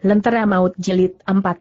Lentera Maut Jilid 14.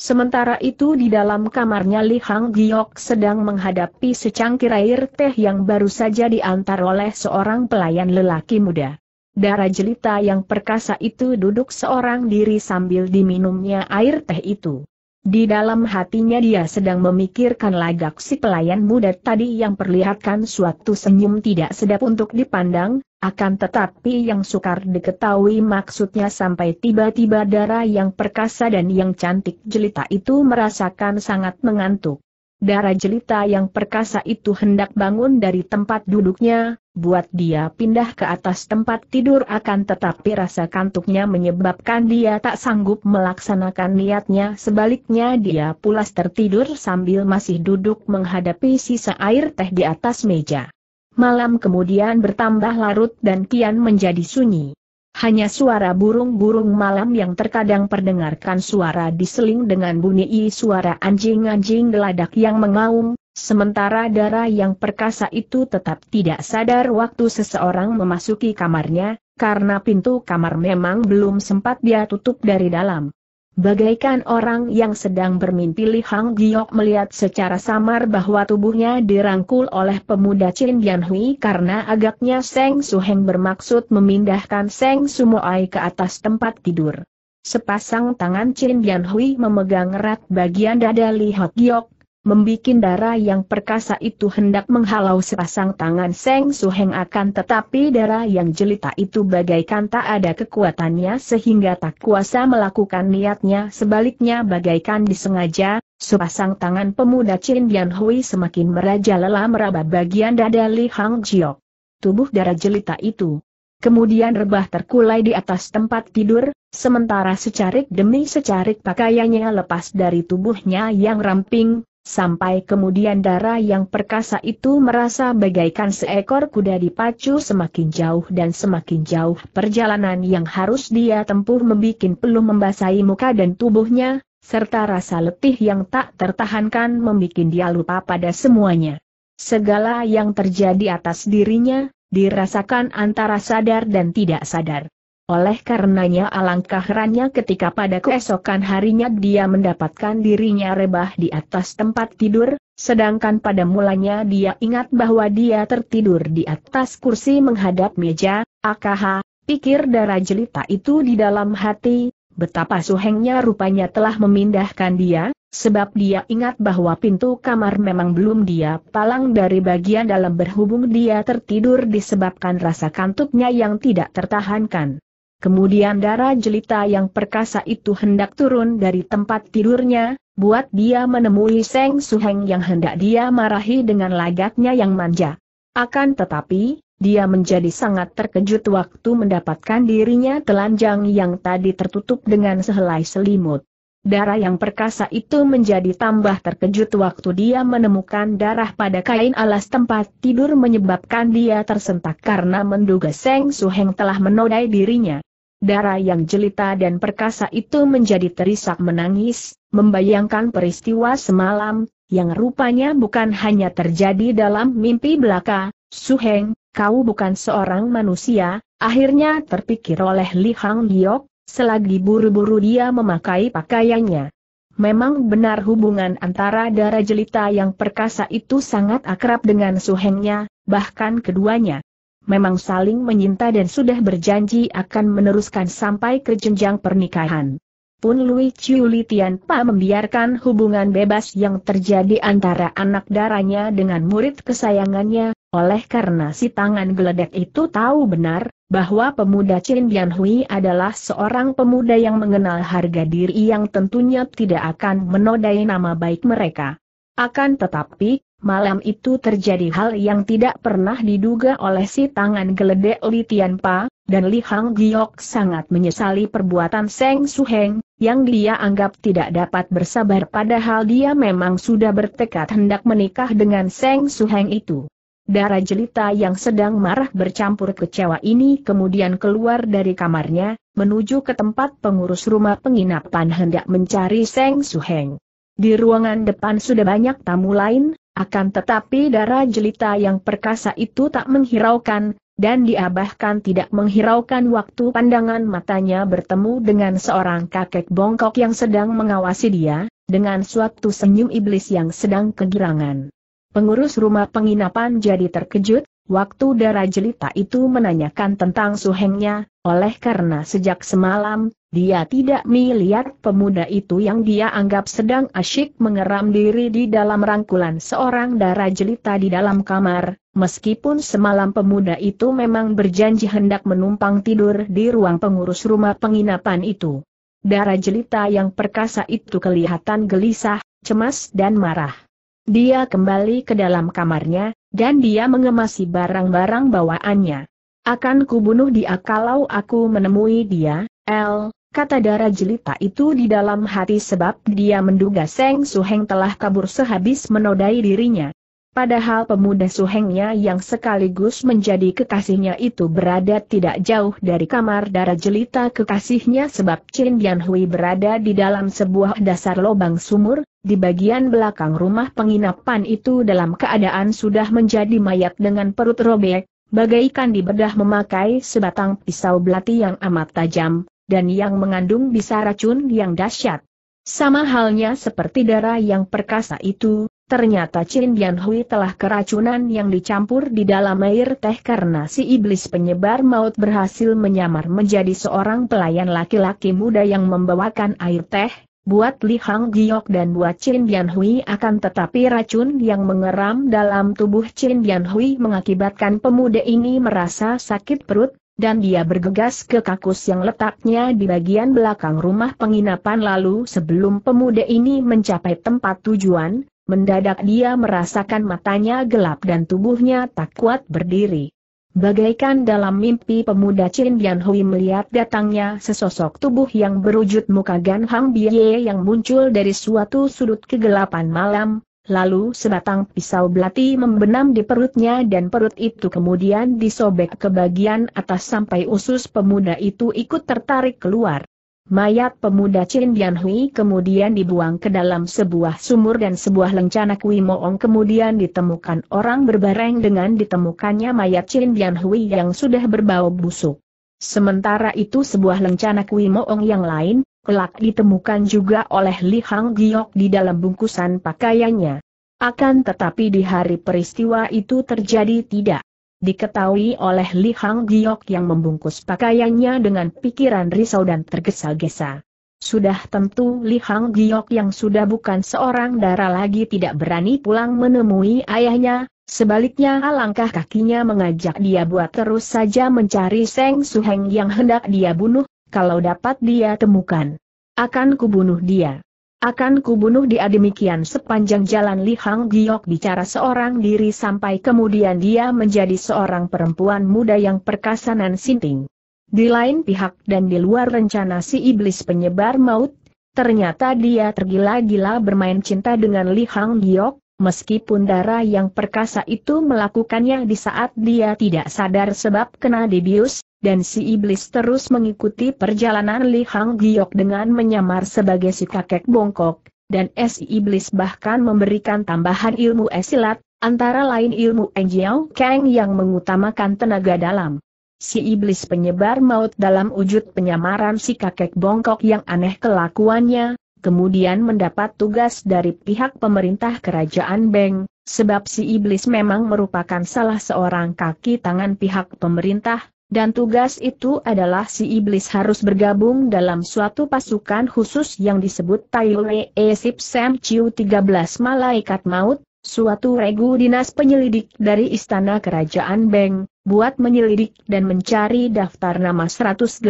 Sementara itu di dalam kamarnya Li Hang Giok sedang menghadapi secangkir air teh yang baru saja diantar oleh seorang pelayan lelaki muda. Darah jelita yang perkasa itu duduk seorang diri sambil diminumnya air teh itu. Di dalam hatinya dia sedang memikirkan lagak si pelayan muda tadi yang perlihatkan suatu senyum tidak sedap untuk dipandang, akan tetapi yang sukar diketahui maksudnya sampai tiba-tiba darah yang perkasa dan yang cantik jelita itu merasakan sangat mengantuk darah jelita yang perkasa itu hendak bangun dari tempat duduknya, buat dia pindah ke atas tempat tidur akan tetapi rasa kantuknya menyebabkan dia tak sanggup melaksanakan niatnya sebaliknya dia pulas tertidur sambil masih duduk menghadapi sisa air teh di atas meja. Malam kemudian bertambah larut dan kian menjadi sunyi. Hanya suara burung-burung malam yang terkadang perdengarkan suara diseling dengan bunyi suara anjing-anjing geladak yang mengaum, sementara darah yang perkasa itu tetap tidak sadar waktu seseorang memasuki kamarnya, karena pintu kamar memang belum sempat dia tutup dari dalam. Bagaikan orang yang sedang bermimpi Li Hang Giok melihat secara samar bahwa tubuhnya dirangkul oleh pemuda Chin Bian Hui karena agaknya Seng Su Heng bermaksud memindahkan Seng Sumoai ke atas tempat tidur. Sepasang tangan Chin Bian Hui memegang erat bagian dada Li Hang Giok, membikin darah yang perkasa itu hendak menghalau sepasang tangan Seng Suheng akan tetapi darah yang jelita itu bagaikan tak ada kekuatannya sehingga tak kuasa melakukan niatnya sebaliknya bagaikan disengaja, sepasang tangan pemuda Chin Dian Hui semakin merajalela meraba bagian dada Li Hang Jiok. Tubuh darah jelita itu. Kemudian rebah terkulai di atas tempat tidur, sementara secarik demi secarik pakaiannya lepas dari tubuhnya yang ramping, Sampai kemudian darah yang perkasa itu merasa bagaikan seekor kuda dipacu semakin jauh dan semakin jauh perjalanan yang harus dia tempuh membuat peluh membasahi muka dan tubuhnya, serta rasa letih yang tak tertahankan membuat dia lupa pada semuanya. Segala yang terjadi atas dirinya, dirasakan antara sadar dan tidak sadar. Oleh karenanya alangkah herannya ketika pada keesokan harinya dia mendapatkan dirinya rebah di atas tempat tidur, sedangkan pada mulanya dia ingat bahwa dia tertidur di atas kursi menghadap meja, akaha, pikir darah jelita itu di dalam hati, betapa suhengnya rupanya telah memindahkan dia, sebab dia ingat bahwa pintu kamar memang belum dia palang dari bagian dalam berhubung dia tertidur disebabkan rasa kantuknya yang tidak tertahankan. Kemudian darah jelita yang perkasa itu hendak turun dari tempat tidurnya, buat dia menemui Seng Suheng yang hendak dia marahi dengan lagatnya yang manja. Akan tetapi, dia menjadi sangat terkejut waktu mendapatkan dirinya telanjang yang tadi tertutup dengan sehelai selimut. Darah yang perkasa itu menjadi tambah terkejut waktu dia menemukan darah pada kain alas tempat tidur menyebabkan dia tersentak karena menduga Seng Suheng telah menodai dirinya. Darah yang jelita dan perkasa itu menjadi terisak menangis, membayangkan peristiwa semalam, yang rupanya bukan hanya terjadi dalam mimpi belaka, Suheng, kau bukan seorang manusia, akhirnya terpikir oleh Li Hang Giok, selagi buru-buru dia memakai pakaiannya. Memang benar hubungan antara darah jelita yang perkasa itu sangat akrab dengan suhengnya, bahkan keduanya memang saling menyinta dan sudah berjanji akan meneruskan sampai ke jenjang pernikahan. Pun Lui Chiu Li Tianpa membiarkan hubungan bebas yang terjadi antara anak darahnya dengan murid kesayangannya, oleh karena si tangan geledek itu tahu benar, bahwa pemuda Chen Bianhui adalah seorang pemuda yang mengenal harga diri yang tentunya tidak akan menodai nama baik mereka. Akan tetapi, malam itu terjadi hal yang tidak pernah diduga oleh si tangan geledek Li Tianpa, dan Li Hang Giok sangat menyesali perbuatan Seng Su Heng, yang dia anggap tidak dapat bersabar padahal dia memang sudah bertekad hendak menikah dengan Seng Suheng itu. Darah jelita yang sedang marah bercampur kecewa ini kemudian keluar dari kamarnya, menuju ke tempat pengurus rumah penginapan hendak mencari Seng Su Heng. Di ruangan depan sudah banyak tamu lain, akan tetapi darah jelita yang perkasa itu tak menghiraukan, dan diabaikan tidak menghiraukan waktu pandangan matanya bertemu dengan seorang kakek bongkok yang sedang mengawasi dia, dengan suatu senyum iblis yang sedang kegirangan. Pengurus rumah penginapan jadi terkejut, Waktu darah jelita itu menanyakan tentang suhengnya, oleh karena sejak semalam, dia tidak melihat pemuda itu yang dia anggap sedang asyik mengeram diri di dalam rangkulan seorang darah jelita di dalam kamar, meskipun semalam pemuda itu memang berjanji hendak menumpang tidur di ruang pengurus rumah penginapan itu. Darah jelita yang perkasa itu kelihatan gelisah, cemas dan marah. Dia kembali ke dalam kamarnya, dan dia mengemasi barang-barang bawaannya. Akan kubunuh dia kalau aku menemui dia, El, kata darah jelita itu di dalam hati sebab dia menduga Seng Suheng telah kabur sehabis menodai dirinya. Padahal pemuda Suhengnya yang sekaligus menjadi kekasihnya itu berada tidak jauh dari kamar darah jelita kekasihnya sebab Chin Dian Hui berada di dalam sebuah dasar lobang sumur, di bagian belakang rumah penginapan itu dalam keadaan sudah menjadi mayat dengan perut robek, bagaikan dibedah memakai sebatang pisau belati yang amat tajam, dan yang mengandung bisa racun yang dahsyat. Sama halnya seperti darah yang perkasa itu, ternyata Chin Dian Hui telah keracunan yang dicampur di dalam air teh karena si iblis penyebar maut berhasil menyamar menjadi seorang pelayan laki-laki muda yang membawakan air teh, Buat Li Hang Giok dan buat Chin Dian Hui akan tetapi racun yang mengeram dalam tubuh Chin Dian Hui mengakibatkan pemuda ini merasa sakit perut, dan dia bergegas ke kakus yang letaknya di bagian belakang rumah penginapan lalu sebelum pemuda ini mencapai tempat tujuan, mendadak dia merasakan matanya gelap dan tubuhnya tak kuat berdiri. Bagaikan dalam mimpi pemuda Chin Bian Hui melihat datangnya sesosok tubuh yang berwujud muka Gan Hang Bie yang muncul dari suatu sudut kegelapan malam, lalu sebatang pisau belati membenam di perutnya dan perut itu kemudian disobek ke bagian atas sampai usus pemuda itu ikut tertarik keluar. Mayat pemuda Chin Dian Hui kemudian dibuang ke dalam sebuah sumur dan sebuah lencana Kui Moong kemudian ditemukan orang berbareng dengan ditemukannya mayat Chin Dian Hui yang sudah berbau busuk. Sementara itu sebuah lencana Kui Moong yang lain, kelak ditemukan juga oleh Li Hang Giok di dalam bungkusan pakaiannya. Akan tetapi di hari peristiwa itu terjadi tidak diketahui oleh Li Hang Giok yang membungkus pakaiannya dengan pikiran risau dan tergesa-gesa. Sudah tentu Li Hang Giok yang sudah bukan seorang darah lagi tidak berani pulang menemui ayahnya, sebaliknya alangkah kakinya mengajak dia buat terus saja mencari Seng Suheng yang hendak dia bunuh, kalau dapat dia temukan. Akan kubunuh dia. Akan kubunuh dia demikian sepanjang jalan Li Hang Giok bicara seorang diri sampai kemudian dia menjadi seorang perempuan muda yang perkasa perkasanan sinting. Di lain pihak dan di luar rencana si iblis penyebar maut, ternyata dia tergila-gila bermain cinta dengan Li Hang Giok, meskipun darah yang perkasa itu melakukannya di saat dia tidak sadar sebab kena debius, dan si iblis terus mengikuti perjalanan Li Hang Giok dengan menyamar sebagai si kakek bongkok, dan si iblis bahkan memberikan tambahan ilmu esilat, antara lain ilmu Enjiao Kang yang mengutamakan tenaga dalam. Si iblis penyebar maut dalam wujud penyamaran si kakek bongkok yang aneh kelakuannya, kemudian mendapat tugas dari pihak pemerintah kerajaan Beng, sebab si iblis memang merupakan salah seorang kaki tangan pihak pemerintah, dan tugas itu adalah si iblis harus bergabung dalam suatu pasukan khusus yang disebut E Sip Sam Chiu 13 Malaikat Maut, suatu regu dinas penyelidik dari Istana Kerajaan Beng, buat menyelidik dan mencari daftar nama 180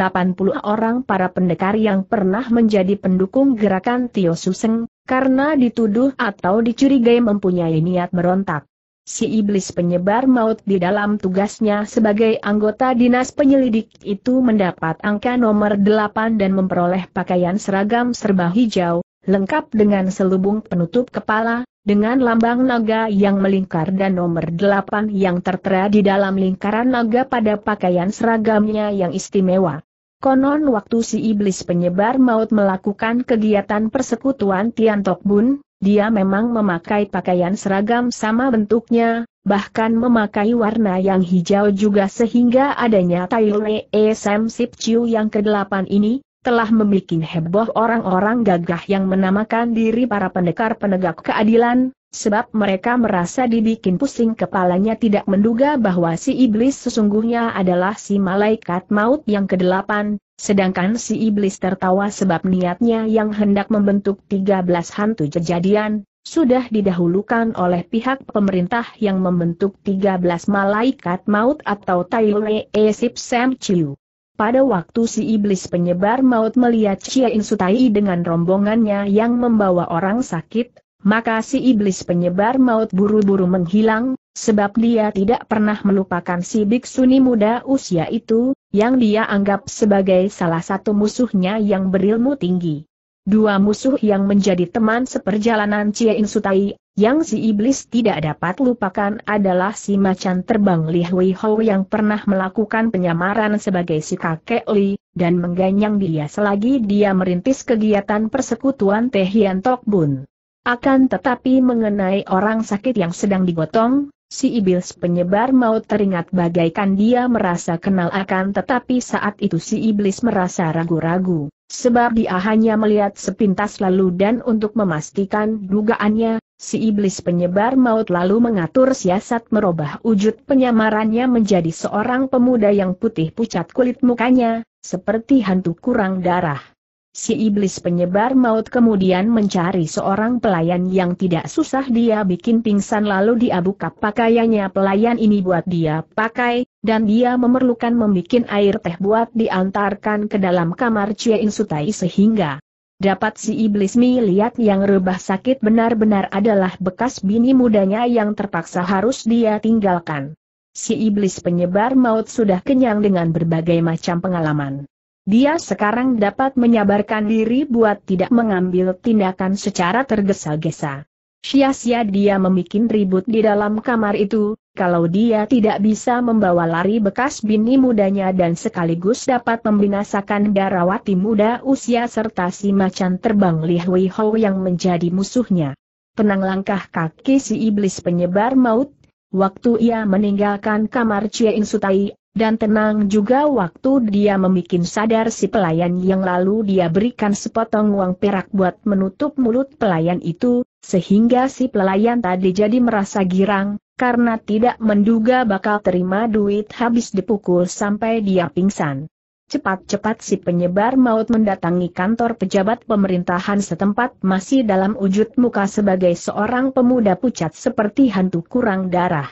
orang para pendekar yang pernah menjadi pendukung gerakan Tio Suseng, karena dituduh atau dicurigai mempunyai niat merontak si iblis penyebar maut di dalam tugasnya sebagai anggota dinas penyelidik itu mendapat angka nomor 8 dan memperoleh pakaian seragam serba hijau, lengkap dengan selubung penutup kepala, dengan lambang naga yang melingkar dan nomor 8 yang tertera di dalam lingkaran naga pada pakaian seragamnya yang istimewa. Konon waktu si iblis penyebar maut melakukan kegiatan persekutuan Tiantok Tok Bun, dia memang memakai pakaian seragam sama bentuknya, bahkan memakai warna yang hijau juga sehingga adanya Taiwe E Sam Sip Chiu yang ke-8 ini, telah membuat heboh orang-orang gagah yang menamakan diri para pendekar penegak keadilan, sebab mereka merasa dibikin pusing kepalanya tidak menduga bahwa si iblis sesungguhnya adalah si malaikat maut yang kedelapan, sedangkan si iblis tertawa sebab niatnya yang hendak membentuk 13 hantu kejadian, sudah didahulukan oleh pihak pemerintah yang membentuk 13 malaikat maut atau Taiwe Esip Sam Chiu. Pada waktu si iblis penyebar maut melihat Chia Insutai dengan rombongannya yang membawa orang sakit, maka si iblis penyebar maut buru-buru menghilang, sebab dia tidak pernah melupakan si biksuni muda usia itu, yang dia anggap sebagai salah satu musuhnya yang berilmu tinggi. Dua musuh yang menjadi teman seperjalanan Cie Insutai, yang si iblis tidak dapat lupakan adalah si macan terbang Li Hui Hou yang pernah melakukan penyamaran sebagai si kakek Li, dan mengganyang dia selagi dia merintis kegiatan persekutuan Teh Hian Tok Bun. Akan tetapi mengenai orang sakit yang sedang digotong, si iblis penyebar maut teringat bagaikan dia merasa kenal akan tetapi saat itu si iblis merasa ragu-ragu, sebab dia hanya melihat sepintas lalu dan untuk memastikan dugaannya, si iblis penyebar maut lalu mengatur siasat merubah wujud penyamarannya menjadi seorang pemuda yang putih pucat kulit mukanya, seperti hantu kurang darah. Si iblis penyebar maut kemudian mencari seorang pelayan yang tidak susah dia bikin pingsan lalu dia buka pakaiannya pelayan ini buat dia pakai, dan dia memerlukan membuat air teh buat diantarkan ke dalam kamar Cie Insutai sehingga dapat si iblis melihat yang rebah sakit benar-benar adalah bekas bini mudanya yang terpaksa harus dia tinggalkan. Si iblis penyebar maut sudah kenyang dengan berbagai macam pengalaman. Dia sekarang dapat menyabarkan diri buat tidak mengambil tindakan secara tergesa-gesa. Sia-sia dia memikin ribut di dalam kamar itu, kalau dia tidak bisa membawa lari bekas bini mudanya dan sekaligus dapat membinasakan darawati muda usia serta si macan terbang Li Hui Hou yang menjadi musuhnya. Penang langkah kaki si iblis penyebar maut Waktu ia meninggalkan kamar Cie Insutai, dan tenang juga waktu dia membuat sadar si pelayan yang lalu dia berikan sepotong uang perak buat menutup mulut pelayan itu, sehingga si pelayan tadi jadi merasa girang, karena tidak menduga bakal terima duit habis dipukul sampai dia pingsan. Cepat-cepat si penyebar maut mendatangi kantor pejabat pemerintahan setempat masih dalam wujud muka sebagai seorang pemuda pucat seperti hantu kurang darah.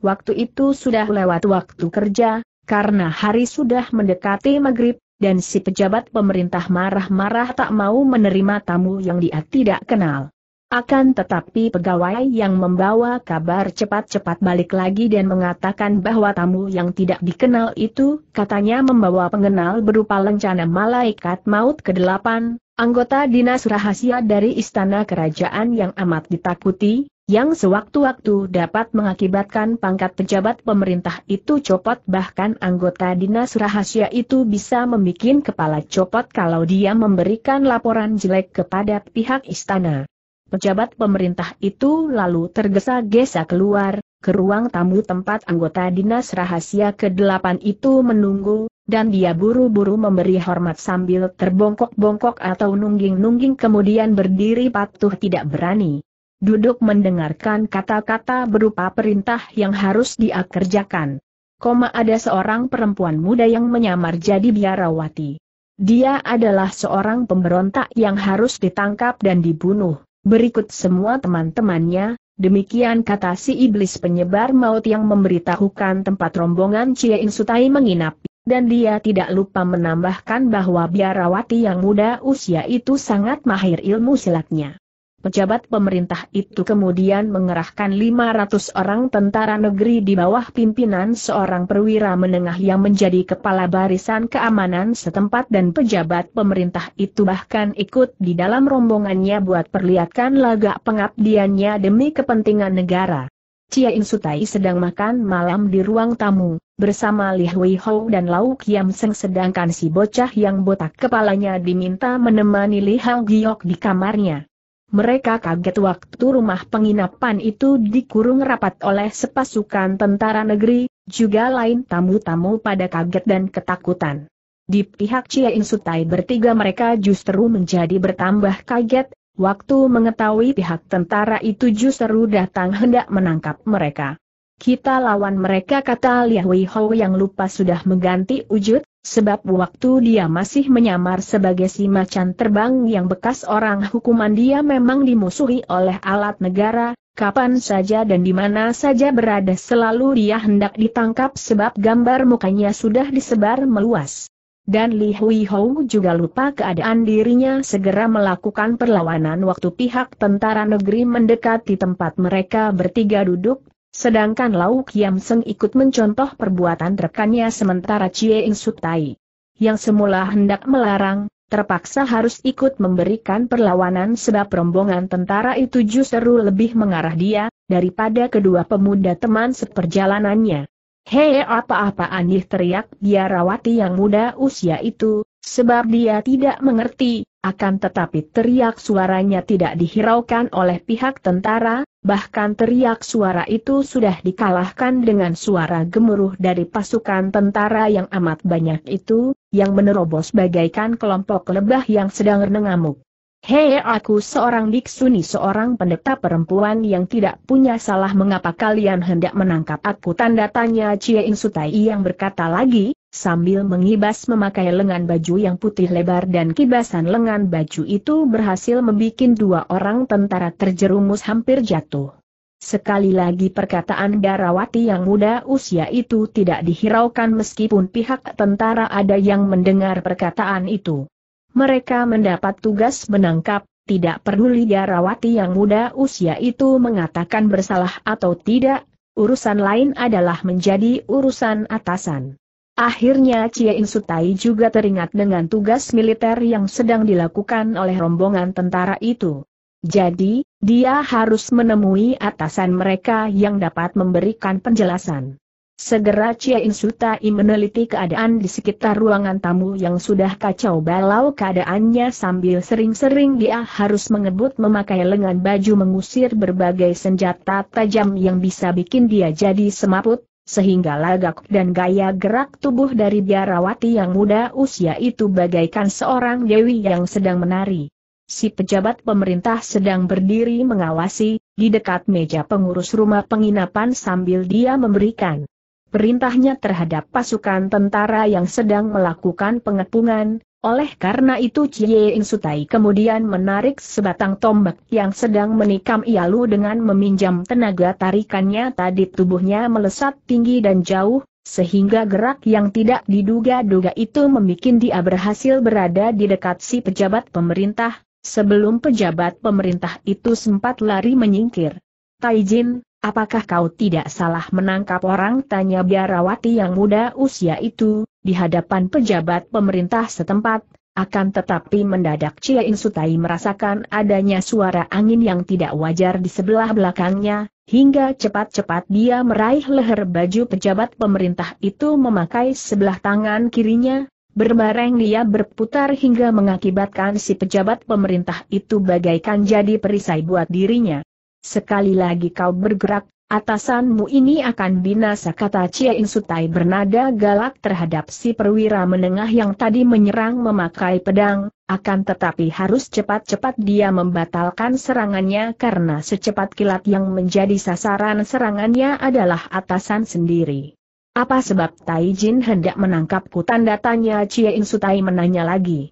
Waktu itu sudah lewat waktu kerja, karena hari sudah mendekati maghrib, dan si pejabat pemerintah marah-marah tak mau menerima tamu yang dia tidak kenal. Akan tetapi pegawai yang membawa kabar cepat-cepat balik lagi dan mengatakan bahwa tamu yang tidak dikenal itu katanya membawa pengenal berupa lencana malaikat maut ke-8, anggota dinas rahasia dari istana kerajaan yang amat ditakuti, yang sewaktu-waktu dapat mengakibatkan pangkat pejabat pemerintah itu copot bahkan anggota dinas rahasia itu bisa membuat kepala copot kalau dia memberikan laporan jelek kepada pihak istana. Pejabat pemerintah itu lalu tergesa-gesa keluar, ke ruang tamu tempat anggota dinas rahasia ke-8 itu menunggu, dan dia buru-buru memberi hormat sambil terbongkok-bongkok atau nungging-nungging kemudian berdiri patuh tidak berani duduk mendengarkan kata-kata berupa perintah yang harus dia kerjakan. Koma ada seorang perempuan muda yang menyamar jadi biarawati. Dia adalah seorang pemberontak yang harus ditangkap dan dibunuh. Berikut semua teman-temannya, demikian kata si iblis penyebar maut yang memberitahukan tempat rombongan Cie Insutai menginap. Dan dia tidak lupa menambahkan bahwa biarawati yang muda usia itu sangat mahir ilmu silatnya. Pejabat pemerintah itu kemudian mengerahkan 500 orang tentara negeri di bawah pimpinan seorang perwira menengah yang menjadi kepala barisan keamanan setempat dan pejabat pemerintah itu bahkan ikut di dalam rombongannya buat perlihatkan lagak pengabdiannya demi kepentingan negara. Chia In Sutai sedang makan malam di ruang tamu, bersama Li Hui Hou dan Lau Kiam Seng sedangkan si bocah yang botak kepalanya diminta menemani Li Hao Giok di kamarnya. Mereka kaget waktu rumah penginapan itu dikurung rapat oleh sepasukan tentara negeri, juga lain tamu-tamu pada kaget dan ketakutan. Di pihak Cia Insutai bertiga mereka justru menjadi bertambah kaget, waktu mengetahui pihak tentara itu justru datang hendak menangkap mereka. Kita lawan mereka kata Liahui Hou yang lupa sudah mengganti wujud, Sebab waktu dia masih menyamar sebagai si macan terbang yang bekas orang hukuman dia memang dimusuhi oleh alat negara, kapan saja dan di mana saja berada selalu dia hendak ditangkap sebab gambar mukanya sudah disebar meluas. Dan Li Hui Hou juga lupa keadaan dirinya segera melakukan perlawanan waktu pihak tentara negeri mendekati tempat mereka bertiga duduk, Sedangkan Lau Kiam Seng ikut mencontoh perbuatan rekannya sementara Chie In Sutai. Yang semula hendak melarang, terpaksa harus ikut memberikan perlawanan sebab rombongan tentara itu justru lebih mengarah dia, daripada kedua pemuda teman seperjalanannya. Hei apa-apaan nih teriak biarawati yang muda usia itu, Sebab dia tidak mengerti, akan tetapi teriak suaranya tidak dihiraukan oleh pihak tentara, bahkan teriak suara itu sudah dikalahkan dengan suara gemuruh dari pasukan tentara yang amat banyak itu, yang menerobos bagaikan kelompok lebah yang sedang mengamuk. Hei aku seorang biksuni seorang pendeta perempuan yang tidak punya salah mengapa kalian hendak menangkap aku tanda tanya Cie Insutai yang berkata lagi, Sambil mengibas memakai lengan baju yang putih lebar dan kibasan lengan baju itu berhasil membuat dua orang tentara terjerumus hampir jatuh. Sekali lagi perkataan Darawati yang muda usia itu tidak dihiraukan meskipun pihak tentara ada yang mendengar perkataan itu. Mereka mendapat tugas menangkap, tidak peduli Darawati yang muda usia itu mengatakan bersalah atau tidak, urusan lain adalah menjadi urusan atasan. Akhirnya Cie Insutai juga teringat dengan tugas militer yang sedang dilakukan oleh rombongan tentara itu. Jadi, dia harus menemui atasan mereka yang dapat memberikan penjelasan. Segera Cie Insutai meneliti keadaan di sekitar ruangan tamu yang sudah kacau balau keadaannya sambil sering-sering dia harus mengebut memakai lengan baju mengusir berbagai senjata tajam yang bisa bikin dia jadi semaput, sehingga lagak dan gaya gerak tubuh dari biarawati yang muda usia itu bagaikan seorang dewi yang sedang menari. Si pejabat pemerintah sedang berdiri mengawasi, di dekat meja pengurus rumah penginapan sambil dia memberikan perintahnya terhadap pasukan tentara yang sedang melakukan pengepungan, oleh karena itu Cie In Sutai kemudian menarik sebatang tombak yang sedang menikam Ialu dengan meminjam tenaga tarikannya tadi tubuhnya melesat tinggi dan jauh, sehingga gerak yang tidak diduga-duga itu membuat dia berhasil berada di dekat si pejabat pemerintah, sebelum pejabat pemerintah itu sempat lari menyingkir. Taijin, Apakah kau tidak salah menangkap orang? Tanya biarawati yang muda usia itu, di hadapan pejabat pemerintah setempat, akan tetapi mendadak Cia Insutai merasakan adanya suara angin yang tidak wajar di sebelah belakangnya, hingga cepat-cepat dia meraih leher baju pejabat pemerintah itu memakai sebelah tangan kirinya, berbareng dia berputar hingga mengakibatkan si pejabat pemerintah itu bagaikan jadi perisai buat dirinya. Sekali lagi kau bergerak, atasanmu ini akan binasa kata Cia Insutai bernada galak terhadap si perwira menengah yang tadi menyerang memakai pedang, akan tetapi harus cepat-cepat dia membatalkan serangannya karena secepat kilat yang menjadi sasaran serangannya adalah atasan sendiri. Apa sebab Tai Jin hendak menangkapku tanda tanya Cia Insutai menanya lagi.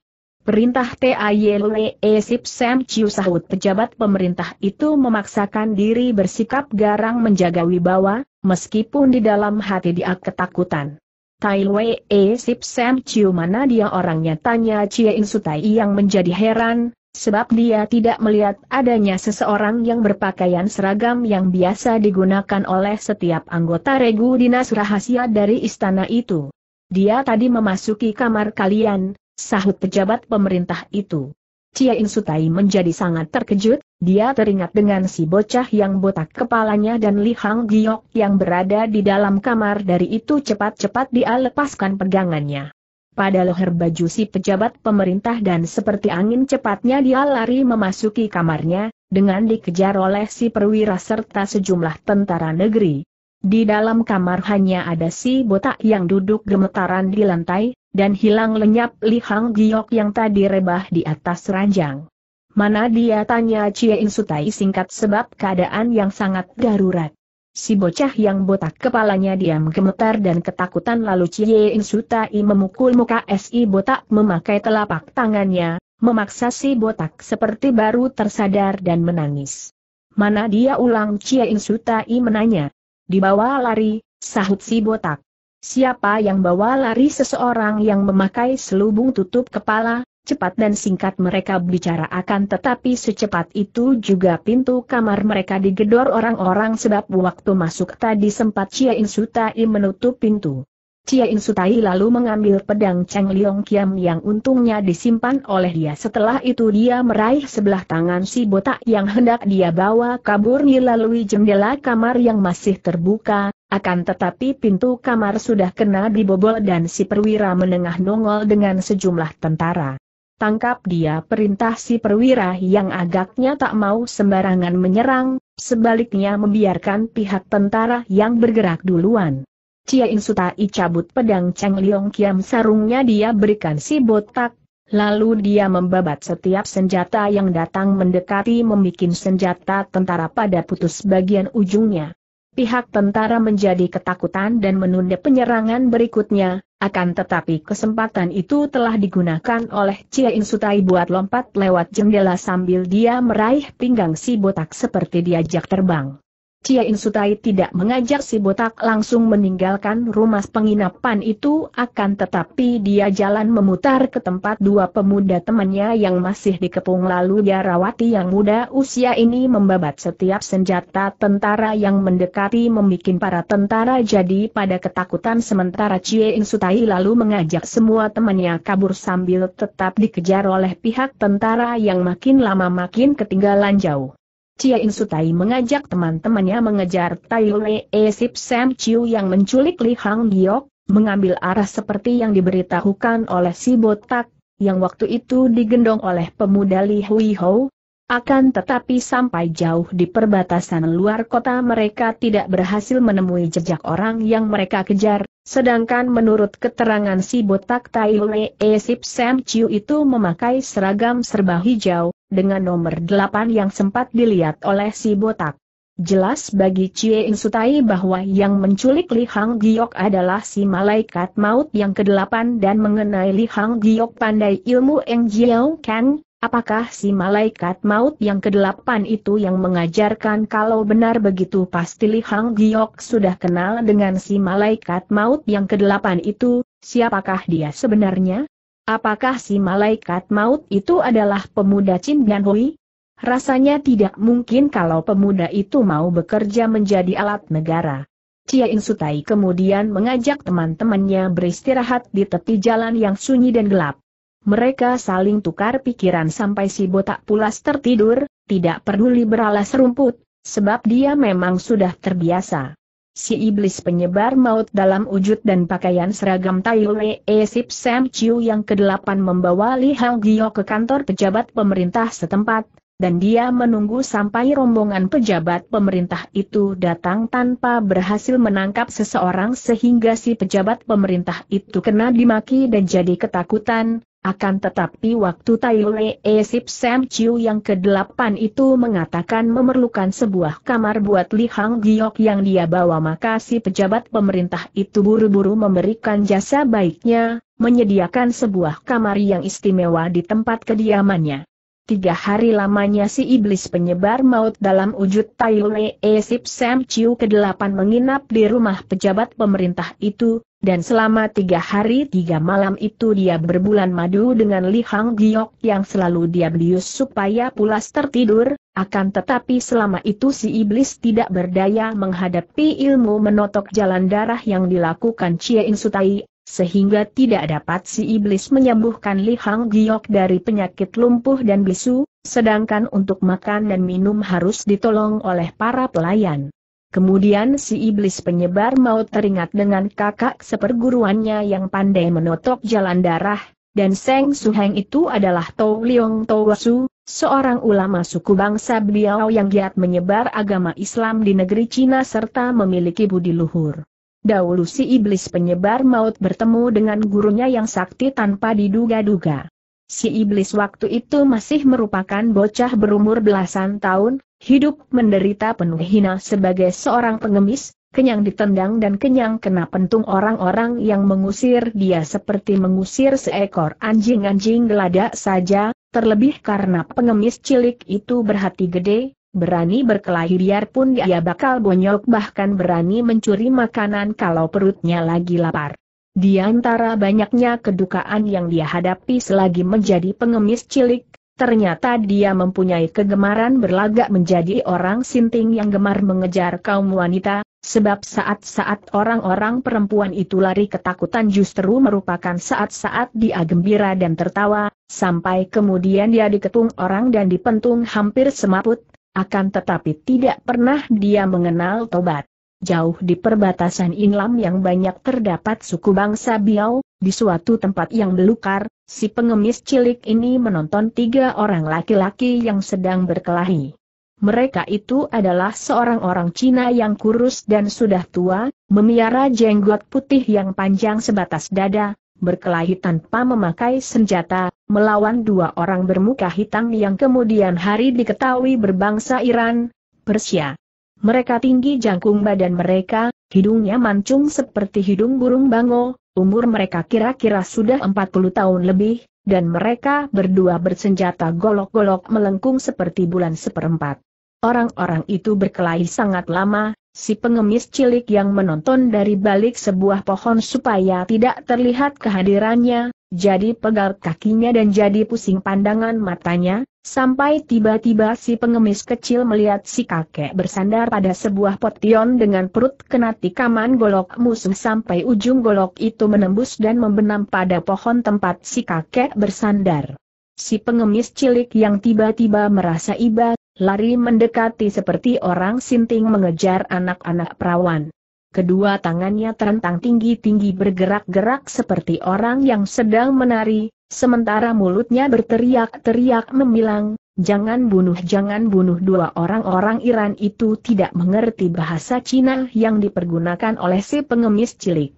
Perintah TILE e Sip Sam Chiu sahut pejabat pemerintah itu memaksakan diri bersikap garang menjaga wibawa, meskipun di dalam hati dia ketakutan. Tailwe E Sip Sam Chiu mana dia orangnya tanya Chia In Sutai yang menjadi heran, sebab dia tidak melihat adanya seseorang yang berpakaian seragam yang biasa digunakan oleh setiap anggota regu dinas rahasia dari istana itu. Dia tadi memasuki kamar kalian, sahut pejabat pemerintah itu. Cia Insutai menjadi sangat terkejut, dia teringat dengan si bocah yang botak kepalanya dan Li Hang Giok yang berada di dalam kamar dari itu cepat-cepat dia lepaskan pegangannya. Pada leher baju si pejabat pemerintah dan seperti angin cepatnya dia lari memasuki kamarnya, dengan dikejar oleh si perwira serta sejumlah tentara negeri. Di dalam kamar hanya ada si botak yang duduk gemetaran di lantai, dan hilang lenyap Li Hang Giok yang tadi rebah di atas ranjang. Mana dia tanya Cie In Sutai singkat sebab keadaan yang sangat darurat. Si bocah yang botak kepalanya diam gemetar dan ketakutan lalu Cie In Sutai memukul muka si botak memakai telapak tangannya, memaksa si botak seperti baru tersadar dan menangis. Mana dia ulang Cie In Sutai menanya. Dibawa lari, sahut si botak. Siapa yang bawa lari seseorang yang memakai selubung tutup kepala, cepat dan singkat mereka bicara akan tetapi secepat itu juga pintu kamar mereka digedor orang-orang sebab waktu masuk tadi sempat Chia Insutai menutup pintu. Chia Insutai lalu mengambil pedang Cheng Liong Kiam yang untungnya disimpan oleh dia setelah itu dia meraih sebelah tangan si botak yang hendak dia bawa kabur melalui jendela kamar yang masih terbuka, akan tetapi pintu kamar sudah kena dibobol dan si perwira menengah nongol dengan sejumlah tentara. Tangkap dia perintah si perwira yang agaknya tak mau sembarangan menyerang, sebaliknya membiarkan pihak tentara yang bergerak duluan. Cia Insutai cabut pedang Cheng Liong Kiam sarungnya dia berikan si botak, Lalu dia membabat setiap senjata yang datang mendekati membuat senjata tentara pada putus bagian ujungnya pihak tentara menjadi ketakutan dan menunda penyerangan berikutnya, akan tetapi kesempatan itu telah digunakan oleh Cia Insutai buat lompat lewat jendela sambil dia meraih pinggang si botak seperti diajak terbang. Cia Insutai tidak mengajak si botak langsung meninggalkan rumah penginapan itu akan tetapi dia jalan memutar ke tempat dua pemuda temannya yang masih dikepung lalu Rawati yang muda usia ini membabat setiap senjata tentara yang mendekati membuat para tentara jadi pada ketakutan sementara Cia Insutai lalu mengajak semua temannya kabur sambil tetap dikejar oleh pihak tentara yang makin lama makin ketinggalan jauh. Cia In Sutai mengajak teman-temannya mengejar Tai Lue e Sip Sam Chiu yang menculik Li Hang Giok, mengambil arah seperti yang diberitahukan oleh si botak, yang waktu itu digendong oleh pemuda Li Hui Ho, akan tetapi sampai jauh di perbatasan luar kota mereka tidak berhasil menemui jejak orang yang mereka kejar, sedangkan menurut keterangan si botak Tai Lue e Sip Sam Chiu itu memakai seragam serba hijau, dengan nomor delapan yang sempat dilihat oleh si botak. Jelas bagi Cie In Sutai bahwa yang menculik Li Hang Giok adalah si malaikat maut yang kedelapan dan mengenai Li Hang Giok pandai ilmu Eng Jiao Kan, apakah si malaikat maut yang kedelapan itu yang mengajarkan kalau benar begitu pasti Li Hang Giok sudah kenal dengan si malaikat maut yang kedelapan itu, siapakah dia sebenarnya? Apakah si malaikat maut itu adalah pemuda Chin Gan Hui? Rasanya tidak mungkin kalau pemuda itu mau bekerja menjadi alat negara. Cia Sutai kemudian mengajak teman-temannya beristirahat di tepi jalan yang sunyi dan gelap. Mereka saling tukar pikiran sampai si botak pulas tertidur, tidak peduli beralas rumput, sebab dia memang sudah terbiasa si iblis penyebar maut dalam wujud dan pakaian seragam Tai Wee e Sip Sam Chiu yang kedelapan membawa Li Hao Gio ke kantor pejabat pemerintah setempat, dan dia menunggu sampai rombongan pejabat pemerintah itu datang tanpa berhasil menangkap seseorang sehingga si pejabat pemerintah itu kena dimaki dan jadi ketakutan, akan tetapi waktu Tai Lee e Sip Sam Chiu yang ke-8 itu mengatakan memerlukan sebuah kamar buat Li Hang Giok yang dia bawa maka si pejabat pemerintah itu buru-buru memberikan jasa baiknya, menyediakan sebuah kamar yang istimewa di tempat kediamannya. Tiga hari lamanya si iblis penyebar maut dalam wujud Tai Lee e Sip Sam Chiu ke-8 menginap di rumah pejabat pemerintah itu, dan selama tiga hari tiga malam itu dia berbulan madu dengan Li Hang Giok yang selalu dia belius supaya pulas tertidur, akan tetapi selama itu si iblis tidak berdaya menghadapi ilmu menotok jalan darah yang dilakukan Chie In Sutai, sehingga tidak dapat si iblis menyembuhkan Li Hang Giok dari penyakit lumpuh dan bisu, sedangkan untuk makan dan minum harus ditolong oleh para pelayan. Kemudian si iblis penyebar maut teringat dengan kakak seperguruannya yang pandai menotok jalan darah, dan Seng Heng itu adalah Tou Liong Su, seorang ulama suku bangsa beliau yang giat menyebar agama Islam di negeri Cina serta memiliki budi luhur. Dahulu si iblis penyebar maut bertemu dengan gurunya yang sakti tanpa diduga-duga. Si iblis waktu itu masih merupakan bocah berumur belasan tahun, Hidup menderita penuh hina sebagai seorang pengemis, kenyang ditendang dan kenyang kena pentung orang-orang yang mengusir dia seperti mengusir seekor anjing-anjing geladak saja, terlebih karena pengemis cilik itu berhati gede, berani berkelahi biarpun dia bakal bonyok bahkan berani mencuri makanan kalau perutnya lagi lapar. Di antara banyaknya kedukaan yang dia hadapi selagi menjadi pengemis cilik, Ternyata dia mempunyai kegemaran berlagak menjadi orang sinting yang gemar mengejar kaum wanita, sebab saat-saat orang-orang perempuan itu lari ketakutan justru merupakan saat-saat dia gembira dan tertawa, sampai kemudian dia diketung orang dan dipentung hampir semaput, akan tetapi tidak pernah dia mengenal tobat. Jauh di perbatasan Inlam yang banyak terdapat suku bangsa Biau, di suatu tempat yang belukar, si pengemis cilik ini menonton tiga orang laki-laki yang sedang berkelahi. Mereka itu adalah seorang orang Cina yang kurus dan sudah tua, memiara jenggot putih yang panjang sebatas dada, berkelahi tanpa memakai senjata, melawan dua orang bermuka hitam yang kemudian hari diketahui berbangsa Iran, Persia, mereka tinggi jangkung badan mereka, hidungnya mancung seperti hidung burung bango, umur mereka kira-kira sudah 40 tahun lebih, dan mereka berdua bersenjata golok-golok melengkung seperti bulan seperempat. Orang-orang itu berkelahi sangat lama, si pengemis cilik yang menonton dari balik sebuah pohon supaya tidak terlihat kehadirannya, jadi pegal kakinya dan jadi pusing pandangan matanya, Sampai tiba-tiba si pengemis kecil melihat si kakek bersandar pada sebuah potion dengan perut kena tikaman golok musuh sampai ujung golok itu menembus dan membenam pada pohon tempat si kakek bersandar. Si pengemis cilik yang tiba-tiba merasa iba, lari mendekati seperti orang sinting mengejar anak-anak perawan kedua tangannya terentang tinggi-tinggi bergerak-gerak seperti orang yang sedang menari, sementara mulutnya berteriak-teriak memilang, jangan bunuh jangan bunuh dua orang-orang Iran itu tidak mengerti bahasa Cina yang dipergunakan oleh si pengemis cilik.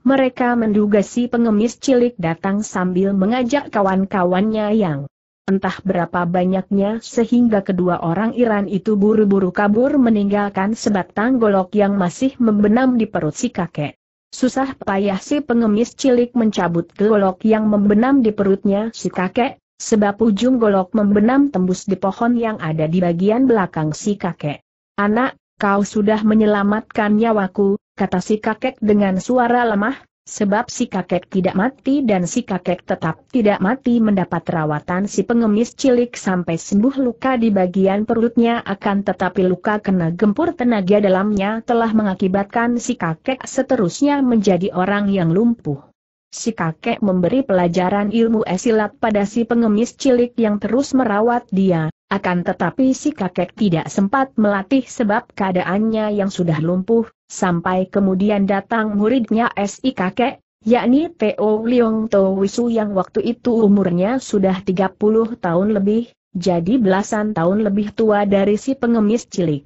Mereka menduga si pengemis cilik datang sambil mengajak kawan-kawannya yang Entah berapa banyaknya sehingga kedua orang Iran itu buru-buru kabur meninggalkan sebatang golok yang masih membenam di perut si kakek. Susah payah si pengemis cilik mencabut golok yang membenam di perutnya si kakek, sebab ujung golok membenam tembus di pohon yang ada di bagian belakang si kakek. Anak, kau sudah menyelamatkan nyawaku, kata si kakek dengan suara lemah, Sebab si kakek tidak mati dan si kakek tetap tidak mati mendapat rawatan si pengemis cilik sampai sembuh luka di bagian perutnya akan tetapi luka kena gempur tenaga dalamnya telah mengakibatkan si kakek seterusnya menjadi orang yang lumpuh. Si kakek memberi pelajaran ilmu esilat pada si pengemis cilik yang terus merawat dia, akan tetapi si kakek tidak sempat melatih sebab keadaannya yang sudah lumpuh, sampai kemudian datang muridnya SI kakek, yakni Teo Liong To Wisu yang waktu itu umurnya sudah 30 tahun lebih, jadi belasan tahun lebih tua dari si pengemis cilik.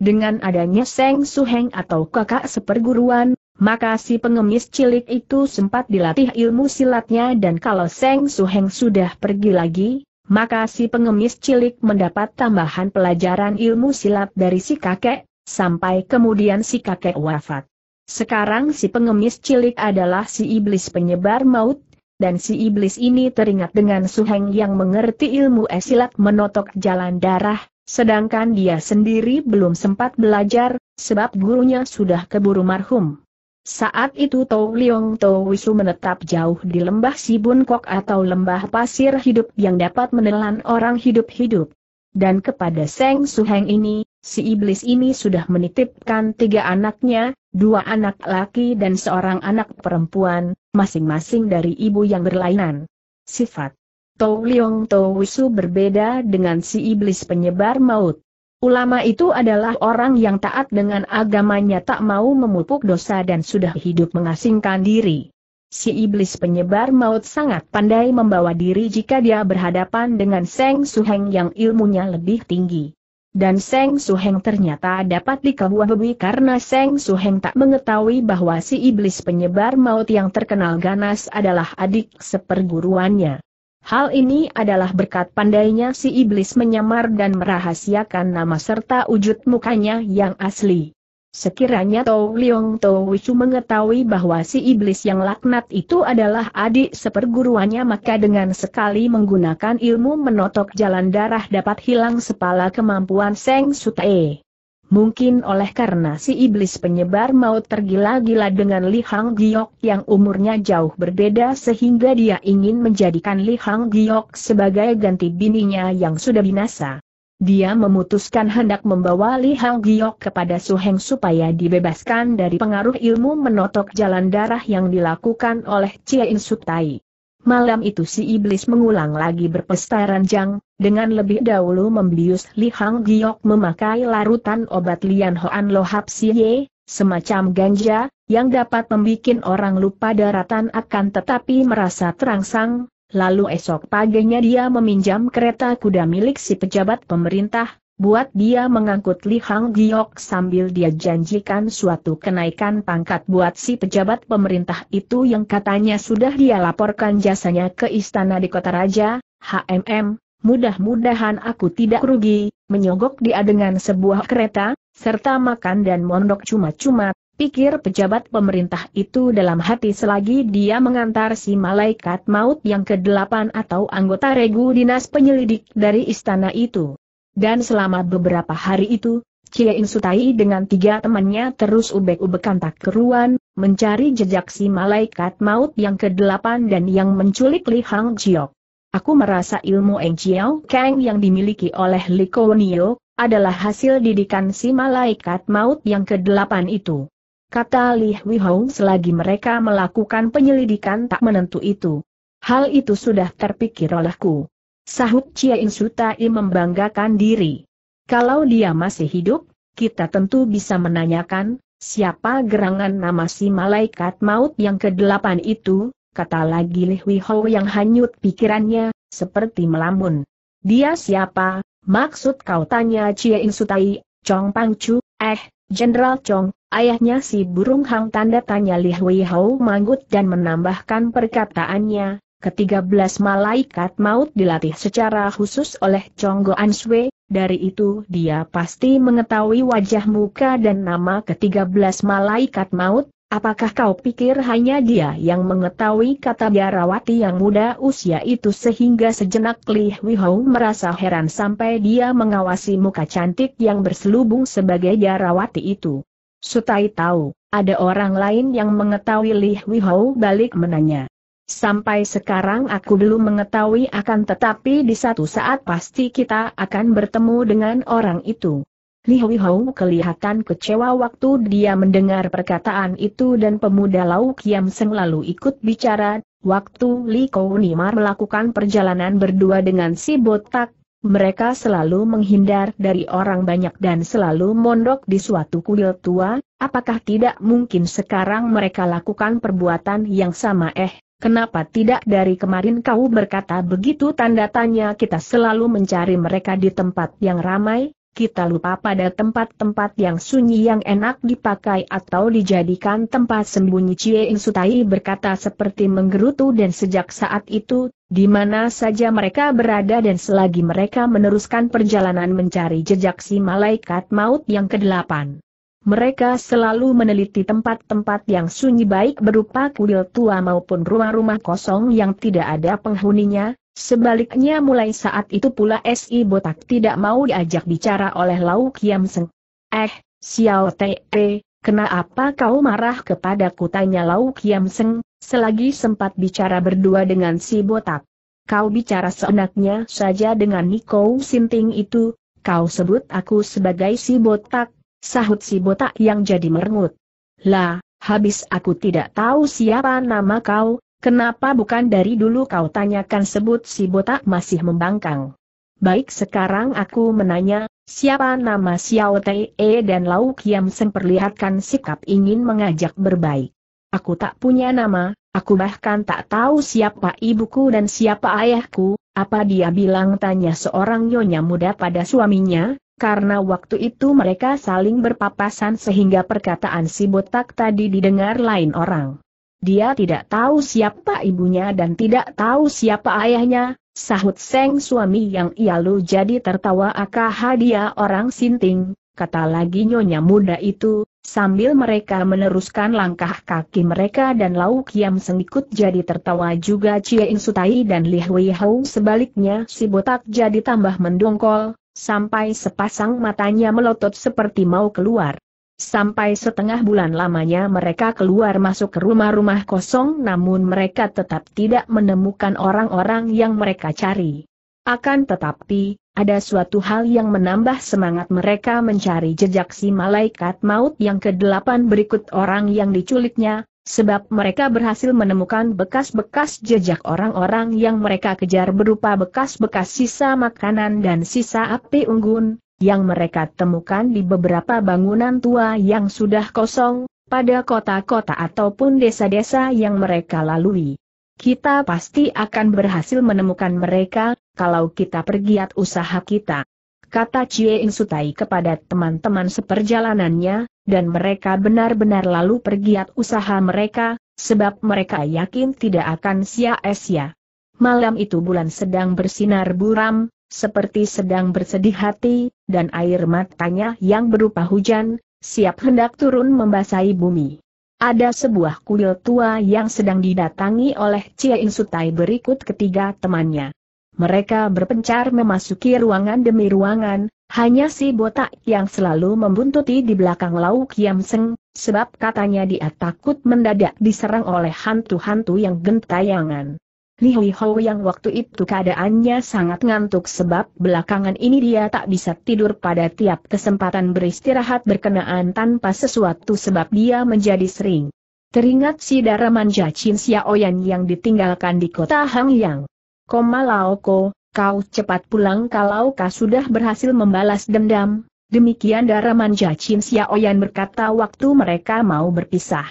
Dengan adanya Seng Suheng atau kakak seperguruan, maka si pengemis cilik itu sempat dilatih ilmu silatnya dan kalau Seng Suheng sudah pergi lagi, maka si pengemis cilik mendapat tambahan pelajaran ilmu silat dari si kakek, Sampai kemudian si kakek wafat. Sekarang si pengemis cilik adalah si iblis penyebar maut, dan si iblis ini teringat dengan Suheng yang mengerti ilmu esilat menotok jalan darah, sedangkan dia sendiri belum sempat belajar, sebab gurunya sudah keburu marhum. Saat itu Tau Liong Tau Wisu menetap jauh di lembah Sibun Kok atau lembah pasir hidup yang dapat menelan orang hidup-hidup. Dan kepada Seng Suheng ini, si iblis ini sudah menitipkan tiga anaknya, dua anak laki dan seorang anak perempuan, masing-masing dari ibu yang berlainan. Sifat Tou Liong Tou Wisu berbeda dengan si iblis penyebar maut. Ulama itu adalah orang yang taat dengan agamanya tak mau memupuk dosa dan sudah hidup mengasingkan diri. Si iblis penyebar maut sangat pandai membawa diri jika dia berhadapan dengan Seng Suheng yang ilmunya lebih tinggi. Dan Seng Suheng ternyata dapat dikebui karena Seng Suheng tak mengetahui bahwa si iblis penyebar maut yang terkenal ganas adalah adik seperguruannya. Hal ini adalah berkat pandainya si iblis menyamar dan merahasiakan nama serta wujud mukanya yang asli. Sekiranya Tau Liong Tau Wicu mengetahui bahwa si iblis yang laknat itu adalah adik seperguruannya maka dengan sekali menggunakan ilmu menotok jalan darah dapat hilang sepala kemampuan Seng Sutae. Mungkin oleh karena si iblis penyebar maut tergila-gila dengan Li Hang Giok yang umurnya jauh berbeda sehingga dia ingin menjadikan Li Hang Giok sebagai ganti bininya yang sudah binasa. Dia memutuskan hendak membawa Li Hang Giok kepada Su Heng supaya dibebaskan dari pengaruh ilmu menotok jalan darah yang dilakukan oleh Cie In Tai. Malam itu si iblis mengulang lagi berpesta ranjang, dengan lebih dahulu membius Li Hang Giok memakai larutan obat Lian Hoan Si Ye, semacam ganja, yang dapat membuat orang lupa daratan akan tetapi merasa terangsang, Lalu esok paginya dia meminjam kereta kuda milik si pejabat pemerintah, buat dia mengangkut Li Hang Giok sambil dia janjikan suatu kenaikan pangkat buat si pejabat pemerintah itu yang katanya sudah dia laporkan jasanya ke istana di kota raja, HMM, mudah-mudahan aku tidak rugi, menyogok dia dengan sebuah kereta, serta makan dan mondok cuma-cuma, Pikir pejabat pemerintah itu dalam hati selagi dia mengantar si malaikat maut yang ke-8 atau anggota regu dinas penyelidik dari istana itu. Dan selama beberapa hari itu, Cie Insutai dengan tiga temannya terus ubek-ubekan tak keruan, mencari jejak si malaikat maut yang ke-8 dan yang menculik Li Hang Jiok. Aku merasa ilmu Eng Jiao Kang yang dimiliki oleh Li Kownio, adalah hasil didikan si malaikat maut yang ke-8 itu kata Li Huihong selagi mereka melakukan penyelidikan tak menentu itu. Hal itu sudah terpikir olehku. Sahut Chia In Sutai membanggakan diri. Kalau dia masih hidup, kita tentu bisa menanyakan, siapa gerangan nama si malaikat maut yang kedelapan itu, kata lagi Li Hong yang hanyut pikirannya, seperti melamun. Dia siapa, maksud kau tanya Chia In Sutai, Chong Chu, eh, Jenderal Chong, ayahnya si burung hang tanda tanya Li Hui Hou manggut dan menambahkan perkataannya, ketiga belas malaikat maut dilatih secara khusus oleh Chong An Sui, dari itu dia pasti mengetahui wajah muka dan nama ketiga belas malaikat maut, Apakah kau pikir hanya dia yang mengetahui kata biarawati yang muda usia itu sehingga sejenak Li Wihou merasa heran sampai dia mengawasi muka cantik yang berselubung sebagai biarawati itu. Sutai tahu, ada orang lain yang mengetahui Li Wihou balik menanya. Sampai sekarang aku belum mengetahui akan tetapi di satu saat pasti kita akan bertemu dengan orang itu. Li Hui Hong kelihatan kecewa waktu dia mendengar perkataan itu dan pemuda Lau Kiam Seng lalu ikut bicara, waktu Li Nimar melakukan perjalanan berdua dengan si botak, mereka selalu menghindar dari orang banyak dan selalu mondok di suatu kuil tua, apakah tidak mungkin sekarang mereka lakukan perbuatan yang sama eh? Kenapa tidak dari kemarin kau berkata begitu tanda tanya kita selalu mencari mereka di tempat yang ramai, kita lupa pada tempat-tempat yang sunyi yang enak dipakai atau dijadikan tempat sembunyi Cie Insutai berkata seperti menggerutu dan sejak saat itu, di mana saja mereka berada dan selagi mereka meneruskan perjalanan mencari jejak si malaikat maut yang kedelapan. Mereka selalu meneliti tempat-tempat yang sunyi baik berupa kuil tua maupun rumah-rumah kosong yang tidak ada penghuninya, Sebaliknya mulai saat itu pula S.I. Botak tidak mau diajak bicara oleh Lau Kiam Seng. Eh, Xiao Te, kenapa kau marah kepadaku tanya Lau Kiam Seng, selagi sempat bicara berdua dengan si Botak. Kau bicara seenaknya saja dengan Niko Sinting itu, kau sebut aku sebagai si Botak, sahut si Botak yang jadi merengut. Lah, habis aku tidak tahu siapa nama kau, Kenapa bukan dari dulu kau tanyakan sebut si botak masih membangkang? Baik sekarang aku menanya, siapa nama Xiao Tei e dan Lau Kiam Seng perlihatkan sikap ingin mengajak berbaik. Aku tak punya nama, aku bahkan tak tahu siapa ibuku dan siapa ayahku, apa dia bilang tanya seorang nyonya muda pada suaminya, karena waktu itu mereka saling berpapasan sehingga perkataan si botak tadi didengar lain orang. Dia tidak tahu siapa ibunya dan tidak tahu siapa ayahnya, sahut Seng suami yang ia lu jadi tertawa akah dia orang sinting, kata lagi nyonya muda itu, sambil mereka meneruskan langkah kaki mereka dan Lau Kiam sengikut jadi tertawa juga Cie In Sutai dan Li Hui Hou sebaliknya si botak jadi tambah mendongkol, sampai sepasang matanya melotot seperti mau keluar. Sampai setengah bulan lamanya mereka keluar masuk ke rumah-rumah kosong namun mereka tetap tidak menemukan orang-orang yang mereka cari. Akan tetapi, ada suatu hal yang menambah semangat mereka mencari jejak si malaikat maut yang kedelapan berikut orang yang diculiknya, sebab mereka berhasil menemukan bekas-bekas jejak orang-orang yang mereka kejar berupa bekas-bekas sisa makanan dan sisa api unggun, yang mereka temukan di beberapa bangunan tua yang sudah kosong, pada kota-kota ataupun desa-desa yang mereka lalui. Kita pasti akan berhasil menemukan mereka, kalau kita pergiat usaha kita. Kata Chie Insutai kepada teman-teman seperjalanannya, dan mereka benar-benar lalu pergiat usaha mereka, sebab mereka yakin tidak akan sia-sia. Malam itu bulan sedang bersinar buram, seperti sedang bersedih hati, dan air matanya yang berupa hujan, siap hendak turun membasahi bumi. Ada sebuah kuil tua yang sedang didatangi oleh Cia Insutai berikut ketiga temannya. Mereka berpencar memasuki ruangan demi ruangan, hanya si botak yang selalu membuntuti di belakang Lauk Yam Seng, sebab katanya dia takut mendadak diserang oleh hantu-hantu yang gentayangan. Li Hui Hou yang waktu itu keadaannya sangat ngantuk sebab belakangan ini dia tak bisa tidur pada tiap kesempatan beristirahat berkenaan tanpa sesuatu sebab dia menjadi sering. Teringat si darah manja Chin Xiaoyan yang ditinggalkan di kota Hangyang. Koma Laoko, kau cepat pulang kalau kau sudah berhasil membalas dendam. Demikian darah manja Chin Xiaoyan berkata waktu mereka mau berpisah.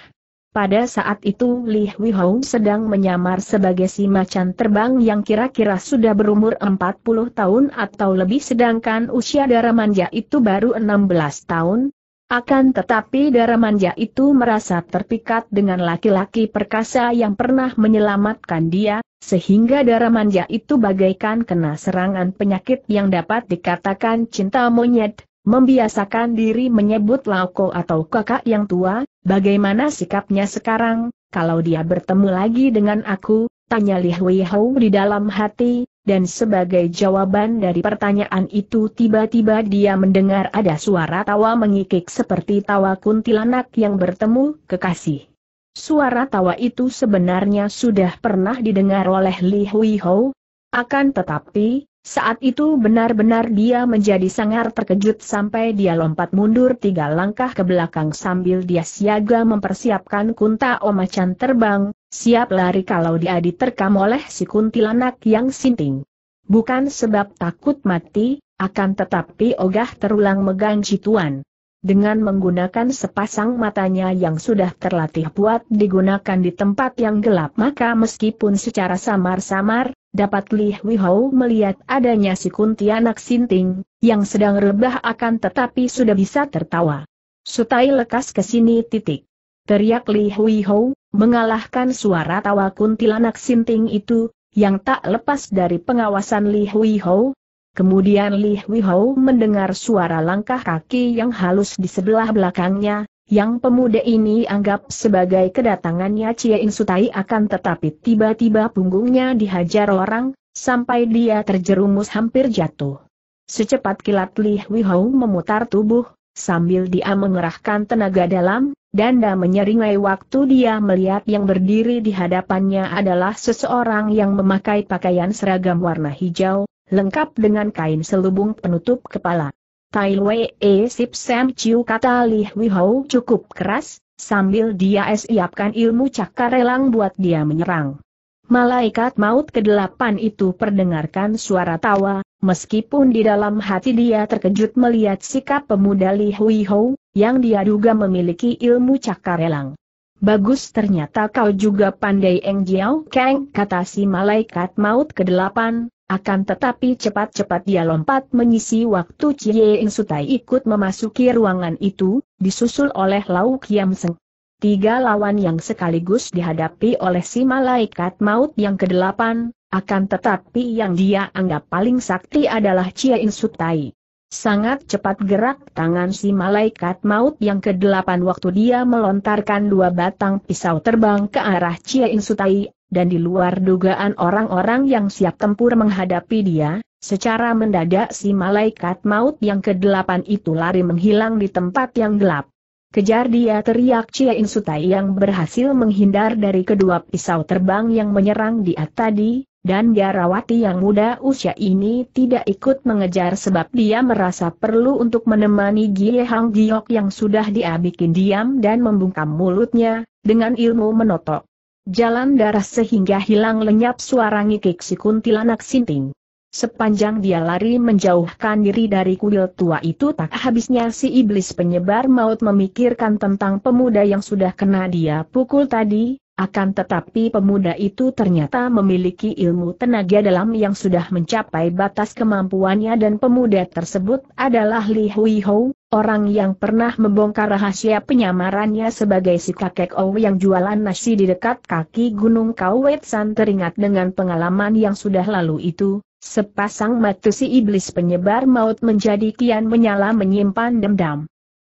Pada saat itu Li Huihong sedang menyamar sebagai si macan terbang yang kira-kira sudah berumur 40 tahun atau lebih sedangkan usia darah manja itu baru 16 tahun. Akan tetapi darah manja itu merasa terpikat dengan laki-laki perkasa yang pernah menyelamatkan dia, sehingga darah manja itu bagaikan kena serangan penyakit yang dapat dikatakan cinta monyet, membiasakan diri menyebut lauko atau kakak yang tua, Bagaimana sikapnya sekarang, kalau dia bertemu lagi dengan aku, tanya Li Hui di dalam hati, dan sebagai jawaban dari pertanyaan itu tiba-tiba dia mendengar ada suara tawa mengikik seperti tawa kuntilanak yang bertemu kekasih. Suara tawa itu sebenarnya sudah pernah didengar oleh Li Hui akan tetapi, saat itu benar-benar dia menjadi sangar terkejut sampai dia lompat mundur tiga langkah ke belakang sambil dia siaga mempersiapkan kunta omacan terbang, siap lari kalau dia diterkam oleh si kuntilanak yang sinting. Bukan sebab takut mati, akan tetapi ogah terulang megang cituan dengan menggunakan sepasang matanya yang sudah terlatih buat digunakan di tempat yang gelap maka meskipun secara samar-samar, dapat Li Huihou melihat adanya si kuntianak sinting, yang sedang rebah akan tetapi sudah bisa tertawa. Sutai lekas ke sini titik. Teriak Li Huihou, mengalahkan suara tawa kuntilanak sinting itu, yang tak lepas dari pengawasan Li Huihou, Kemudian Li Hui Hou mendengar suara langkah kaki yang halus di sebelah belakangnya, yang pemuda ini anggap sebagai kedatangannya Cie In Sutai akan tetapi tiba-tiba punggungnya dihajar orang, sampai dia terjerumus hampir jatuh. Secepat kilat Li Hui Hou memutar tubuh, sambil dia mengerahkan tenaga dalam, dan menyeringai waktu dia melihat yang berdiri di hadapannya adalah seseorang yang memakai pakaian seragam warna hijau, lengkap dengan kain selubung penutup kepala. Tai Wei E Sip Sam Chiu kata Li Hui Hou cukup keras, sambil dia siapkan ilmu cakar relang buat dia menyerang. Malaikat maut kedelapan itu perdengarkan suara tawa, meskipun di dalam hati dia terkejut melihat sikap pemuda Li Hui Hou, yang dia duga memiliki ilmu cakar relang. Bagus ternyata kau juga pandai Eng Jiao Kang, kata si malaikat maut kedelapan. Akan tetapi cepat-cepat dia lompat menyisi waktu Cie Ing Sutai ikut memasuki ruangan itu, disusul oleh Lau Kiam Seng. Tiga lawan yang sekaligus dihadapi oleh si malaikat maut yang kedelapan, akan tetapi yang dia anggap paling sakti adalah Cie Ing Sutai. Sangat cepat gerak tangan si malaikat maut yang kedelapan waktu dia melontarkan dua batang pisau terbang ke arah Cie Sutai dan di luar dugaan orang-orang yang siap tempur menghadapi dia, secara mendadak si malaikat maut yang kedelapan itu lari menghilang di tempat yang gelap. Kejar dia teriak Cia Insutai yang berhasil menghindar dari kedua pisau terbang yang menyerang dia tadi, dan Jarawati yang muda usia ini tidak ikut mengejar sebab dia merasa perlu untuk menemani Gie Hang Giok yang sudah dia bikin diam dan membungkam mulutnya, dengan ilmu menotok. Jalan darah sehingga hilang lenyap suara ngikik si kuntilanak sinting. Sepanjang dia lari menjauhkan diri dari kuil tua itu tak habisnya si iblis penyebar maut memikirkan tentang pemuda yang sudah kena dia pukul tadi, akan tetapi pemuda itu ternyata memiliki ilmu tenaga dalam yang sudah mencapai batas kemampuannya dan pemuda tersebut adalah Li Hui Hou, orang yang pernah membongkar rahasia penyamarannya sebagai si kakek Ou yang jualan nasi di dekat kaki Gunung San teringat dengan pengalaman yang sudah lalu itu, sepasang mata si iblis penyebar maut menjadi kian menyala menyimpan dendam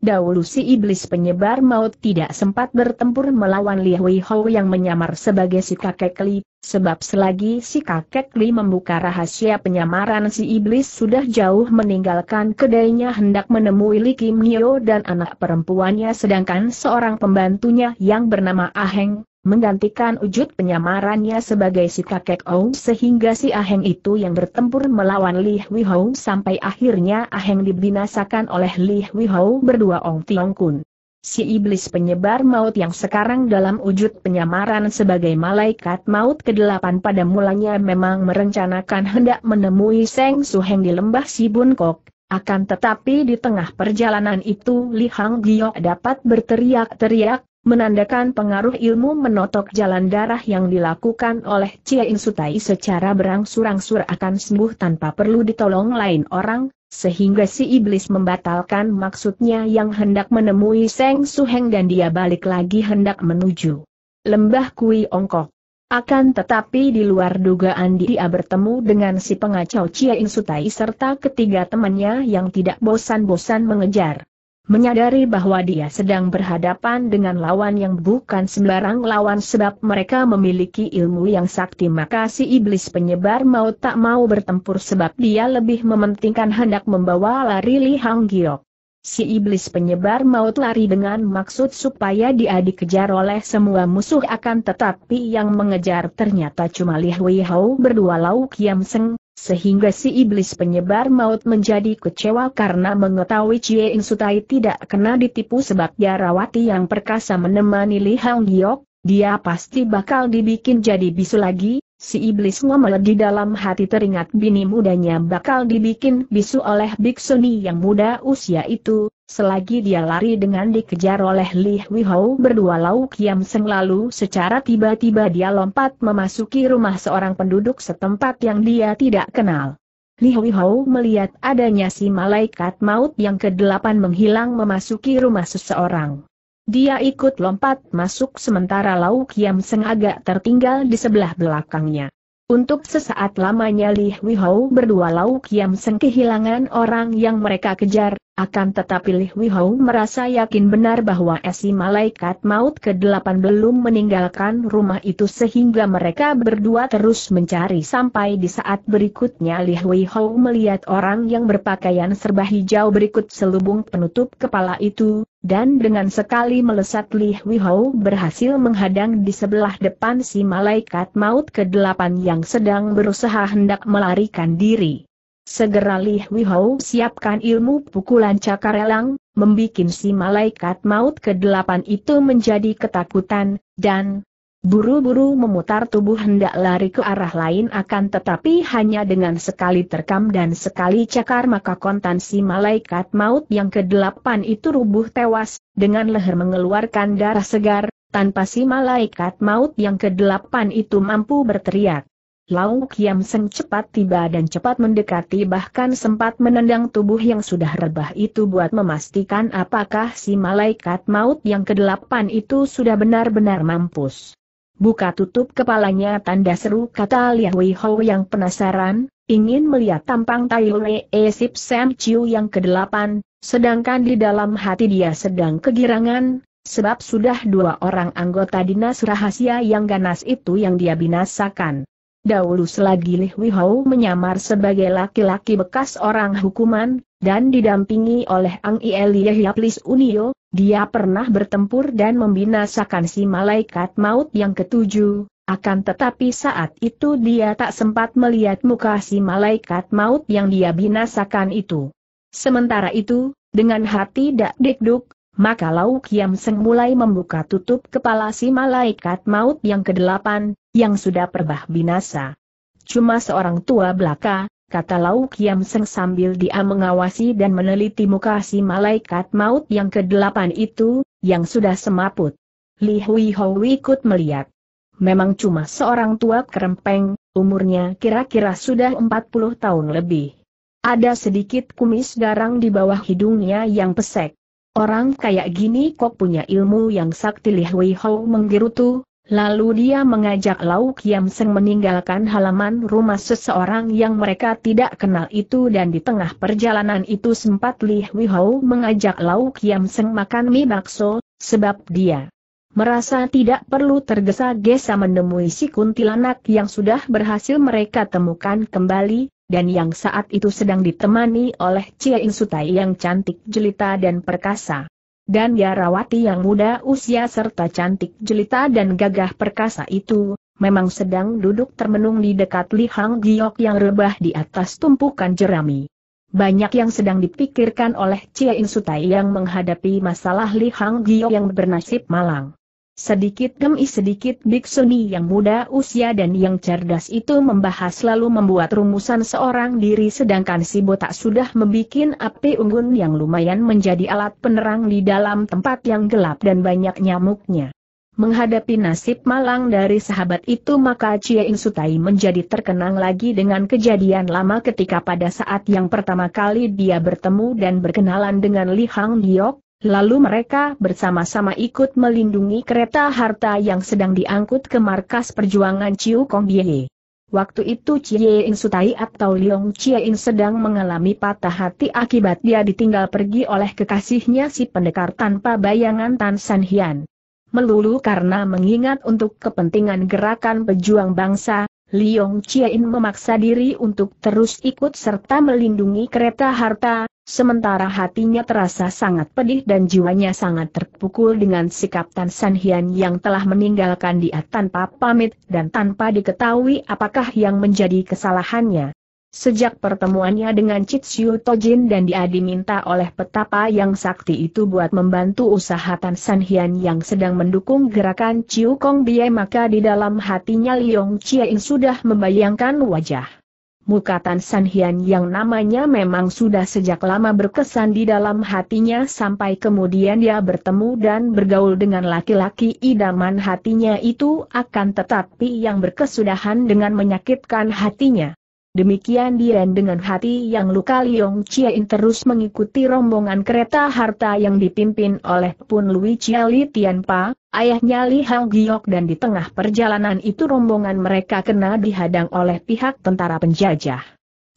dahulu si iblis penyebar maut tidak sempat bertempur melawan Li Hui Hou yang menyamar sebagai si kakek Li, sebab selagi si kakek Li membuka rahasia penyamaran si iblis sudah jauh meninggalkan kedainya hendak menemui Li Kim Hyo dan anak perempuannya sedangkan seorang pembantunya yang bernama Aheng, menggantikan wujud penyamarannya sebagai si kakek Ou sehingga si Aheng itu yang bertempur melawan Li Hui Hou sampai akhirnya Aheng dibinasakan oleh Li Hui Hou berdua Ong Tiong Kun. Si iblis penyebar maut yang sekarang dalam wujud penyamaran sebagai malaikat maut ke-8 pada mulanya memang merencanakan hendak menemui Seng Suheng di lembah Sibun Kok, akan tetapi di tengah perjalanan itu Li Hang Giok dapat berteriak-teriak, menandakan pengaruh ilmu menotok jalan darah yang dilakukan oleh Cia Insutai Sutai secara berangsur-angsur akan sembuh tanpa perlu ditolong lain orang, sehingga si iblis membatalkan maksudnya yang hendak menemui Seng Suheng dan dia balik lagi hendak menuju Lembah Kui Ongkok. Akan tetapi di luar dugaan dia bertemu dengan si pengacau Cia Insutai Sutai serta ketiga temannya yang tidak bosan-bosan mengejar menyadari bahwa dia sedang berhadapan dengan lawan yang bukan sembarang lawan sebab mereka memiliki ilmu yang sakti maka si iblis penyebar mau tak mau bertempur sebab dia lebih mementingkan hendak membawa lari Li Hang Giok. Si iblis penyebar maut lari dengan maksud supaya dia dikejar oleh semua musuh akan tetapi yang mengejar ternyata cuma Li Hui Hao berdua Lau Kiam Seng, sehingga si iblis penyebar maut menjadi kecewa karena mengetahui Cie In Sutai tidak kena ditipu sebab Jarawati yang perkasa menemani Li Hang Giok, dia pasti bakal dibikin jadi bisu lagi, si iblis ngomel di dalam hati teringat bini mudanya bakal dibikin bisu oleh biksuni yang muda usia itu, Selagi dia lari dengan dikejar oleh Li Hui berdua Lau Kiam Seng lalu secara tiba-tiba dia lompat memasuki rumah seorang penduduk setempat yang dia tidak kenal. Li Hui melihat adanya si malaikat maut yang kedelapan menghilang memasuki rumah seseorang. Dia ikut lompat masuk sementara Lau Kiam Seng agak tertinggal di sebelah belakangnya. Untuk sesaat lamanya Li Hui berdua Lau Kiam Seng kehilangan orang yang mereka kejar, akan tetapi Li Huihou merasa yakin benar bahwa si malaikat maut ke-8 belum meninggalkan rumah itu sehingga mereka berdua terus mencari sampai di saat berikutnya Li Huihou melihat orang yang berpakaian serba hijau berikut selubung penutup kepala itu, dan dengan sekali melesat Li Huihou berhasil menghadang di sebelah depan si malaikat maut ke-8 yang sedang berusaha hendak melarikan diri. Segera Li Hui siapkan ilmu pukulan cakar elang, membuat si malaikat maut ke-8 itu menjadi ketakutan, dan buru-buru memutar tubuh hendak lari ke arah lain akan tetapi hanya dengan sekali terkam dan sekali cakar maka kontan si malaikat maut yang ke-8 itu rubuh tewas, dengan leher mengeluarkan darah segar, tanpa si malaikat maut yang ke-8 itu mampu berteriak. Lau Kiam Seng cepat tiba dan cepat mendekati bahkan sempat menendang tubuh yang sudah rebah itu buat memastikan apakah si malaikat maut yang kedelapan itu sudah benar-benar mampus. Buka tutup kepalanya tanda seru kata Lia Wei Ho yang penasaran, ingin melihat tampang Tai Lue e Sip Sam Chiu yang kedelapan, sedangkan di dalam hati dia sedang kegirangan, sebab sudah dua orang anggota dinas rahasia yang ganas itu yang dia binasakan. Dahulu selagi Li Hui menyamar sebagai laki-laki bekas orang hukuman, dan didampingi oleh Ang Ieli Yahyaplis Unio, dia pernah bertempur dan membinasakan si malaikat maut yang ketujuh, akan tetapi saat itu dia tak sempat melihat muka si malaikat maut yang dia binasakan itu. Sementara itu, dengan hati dak dikduk, maka Lau Kiam Seng mulai membuka tutup kepala si malaikat maut yang kedelapan, yang sudah perbah binasa. Cuma seorang tua belaka, kata Lau Kiam Seng sambil dia mengawasi dan meneliti muka si malaikat maut yang kedelapan itu, yang sudah semaput. Li Hui Hou ikut melihat. Memang cuma seorang tua kerempeng, umurnya kira-kira sudah 40 tahun lebih. Ada sedikit kumis garang di bawah hidungnya yang pesek Orang kayak gini kok punya ilmu yang sakti Li Hui Hou menggerutu, lalu dia mengajak Lau Kiam Seng meninggalkan halaman rumah seseorang yang mereka tidak kenal itu dan di tengah perjalanan itu sempat Li Hui Hou mengajak Lau Kiam Seng makan mie bakso, sebab dia merasa tidak perlu tergesa-gesa menemui si kuntilanak yang sudah berhasil mereka temukan kembali, dan yang saat itu sedang ditemani oleh Cia Insutai yang cantik jelita dan perkasa. Dan Yarawati yang muda usia serta cantik jelita dan gagah perkasa itu, memang sedang duduk termenung di dekat lihang giok yang rebah di atas tumpukan jerami. Banyak yang sedang dipikirkan oleh Cia Insutai yang menghadapi masalah lihang giok yang bernasib malang. Sedikit demi sedikit Biksuni yang muda usia dan yang cerdas itu membahas lalu membuat rumusan seorang diri sedangkan si botak sudah membuat api unggun yang lumayan menjadi alat penerang di dalam tempat yang gelap dan banyak nyamuknya. Menghadapi nasib malang dari sahabat itu maka Cie In Sutai menjadi terkenang lagi dengan kejadian lama ketika pada saat yang pertama kali dia bertemu dan berkenalan dengan Li Hang Liok. Lalu mereka bersama-sama ikut melindungi kereta harta yang sedang diangkut ke markas perjuangan Ciu Kong Bie. Waktu itu Chie In Sutai atau Liong Chie In sedang mengalami patah hati akibat dia ditinggal pergi oleh kekasihnya si pendekar tanpa bayangan Tan San Hian. Melulu karena mengingat untuk kepentingan gerakan pejuang bangsa, Liong Chie In memaksa diri untuk terus ikut serta melindungi kereta harta, Sementara hatinya terasa sangat pedih dan jiwanya sangat terpukul dengan sikap Tan San Hian yang telah meninggalkan dia tanpa pamit dan tanpa diketahui apakah yang menjadi kesalahannya. Sejak pertemuannya dengan Chitsiu Tojin dan dia diminta oleh petapa yang sakti itu buat membantu usaha Tan San Hian yang sedang mendukung gerakan Chiu Kong Bie maka di dalam hatinya Liong Chien sudah membayangkan wajah Muka Tan San Hian yang namanya memang sudah sejak lama berkesan di dalam hatinya sampai kemudian dia bertemu dan bergaul dengan laki-laki idaman hatinya itu akan tetapi yang berkesudahan dengan menyakitkan hatinya. Demikian Dian dengan hati yang luka Liong Chien terus mengikuti rombongan kereta harta yang dipimpin oleh Pun Lui Chia Li Tianpa, ayahnya Li Hao Giok dan di tengah perjalanan itu rombongan mereka kena dihadang oleh pihak tentara penjajah.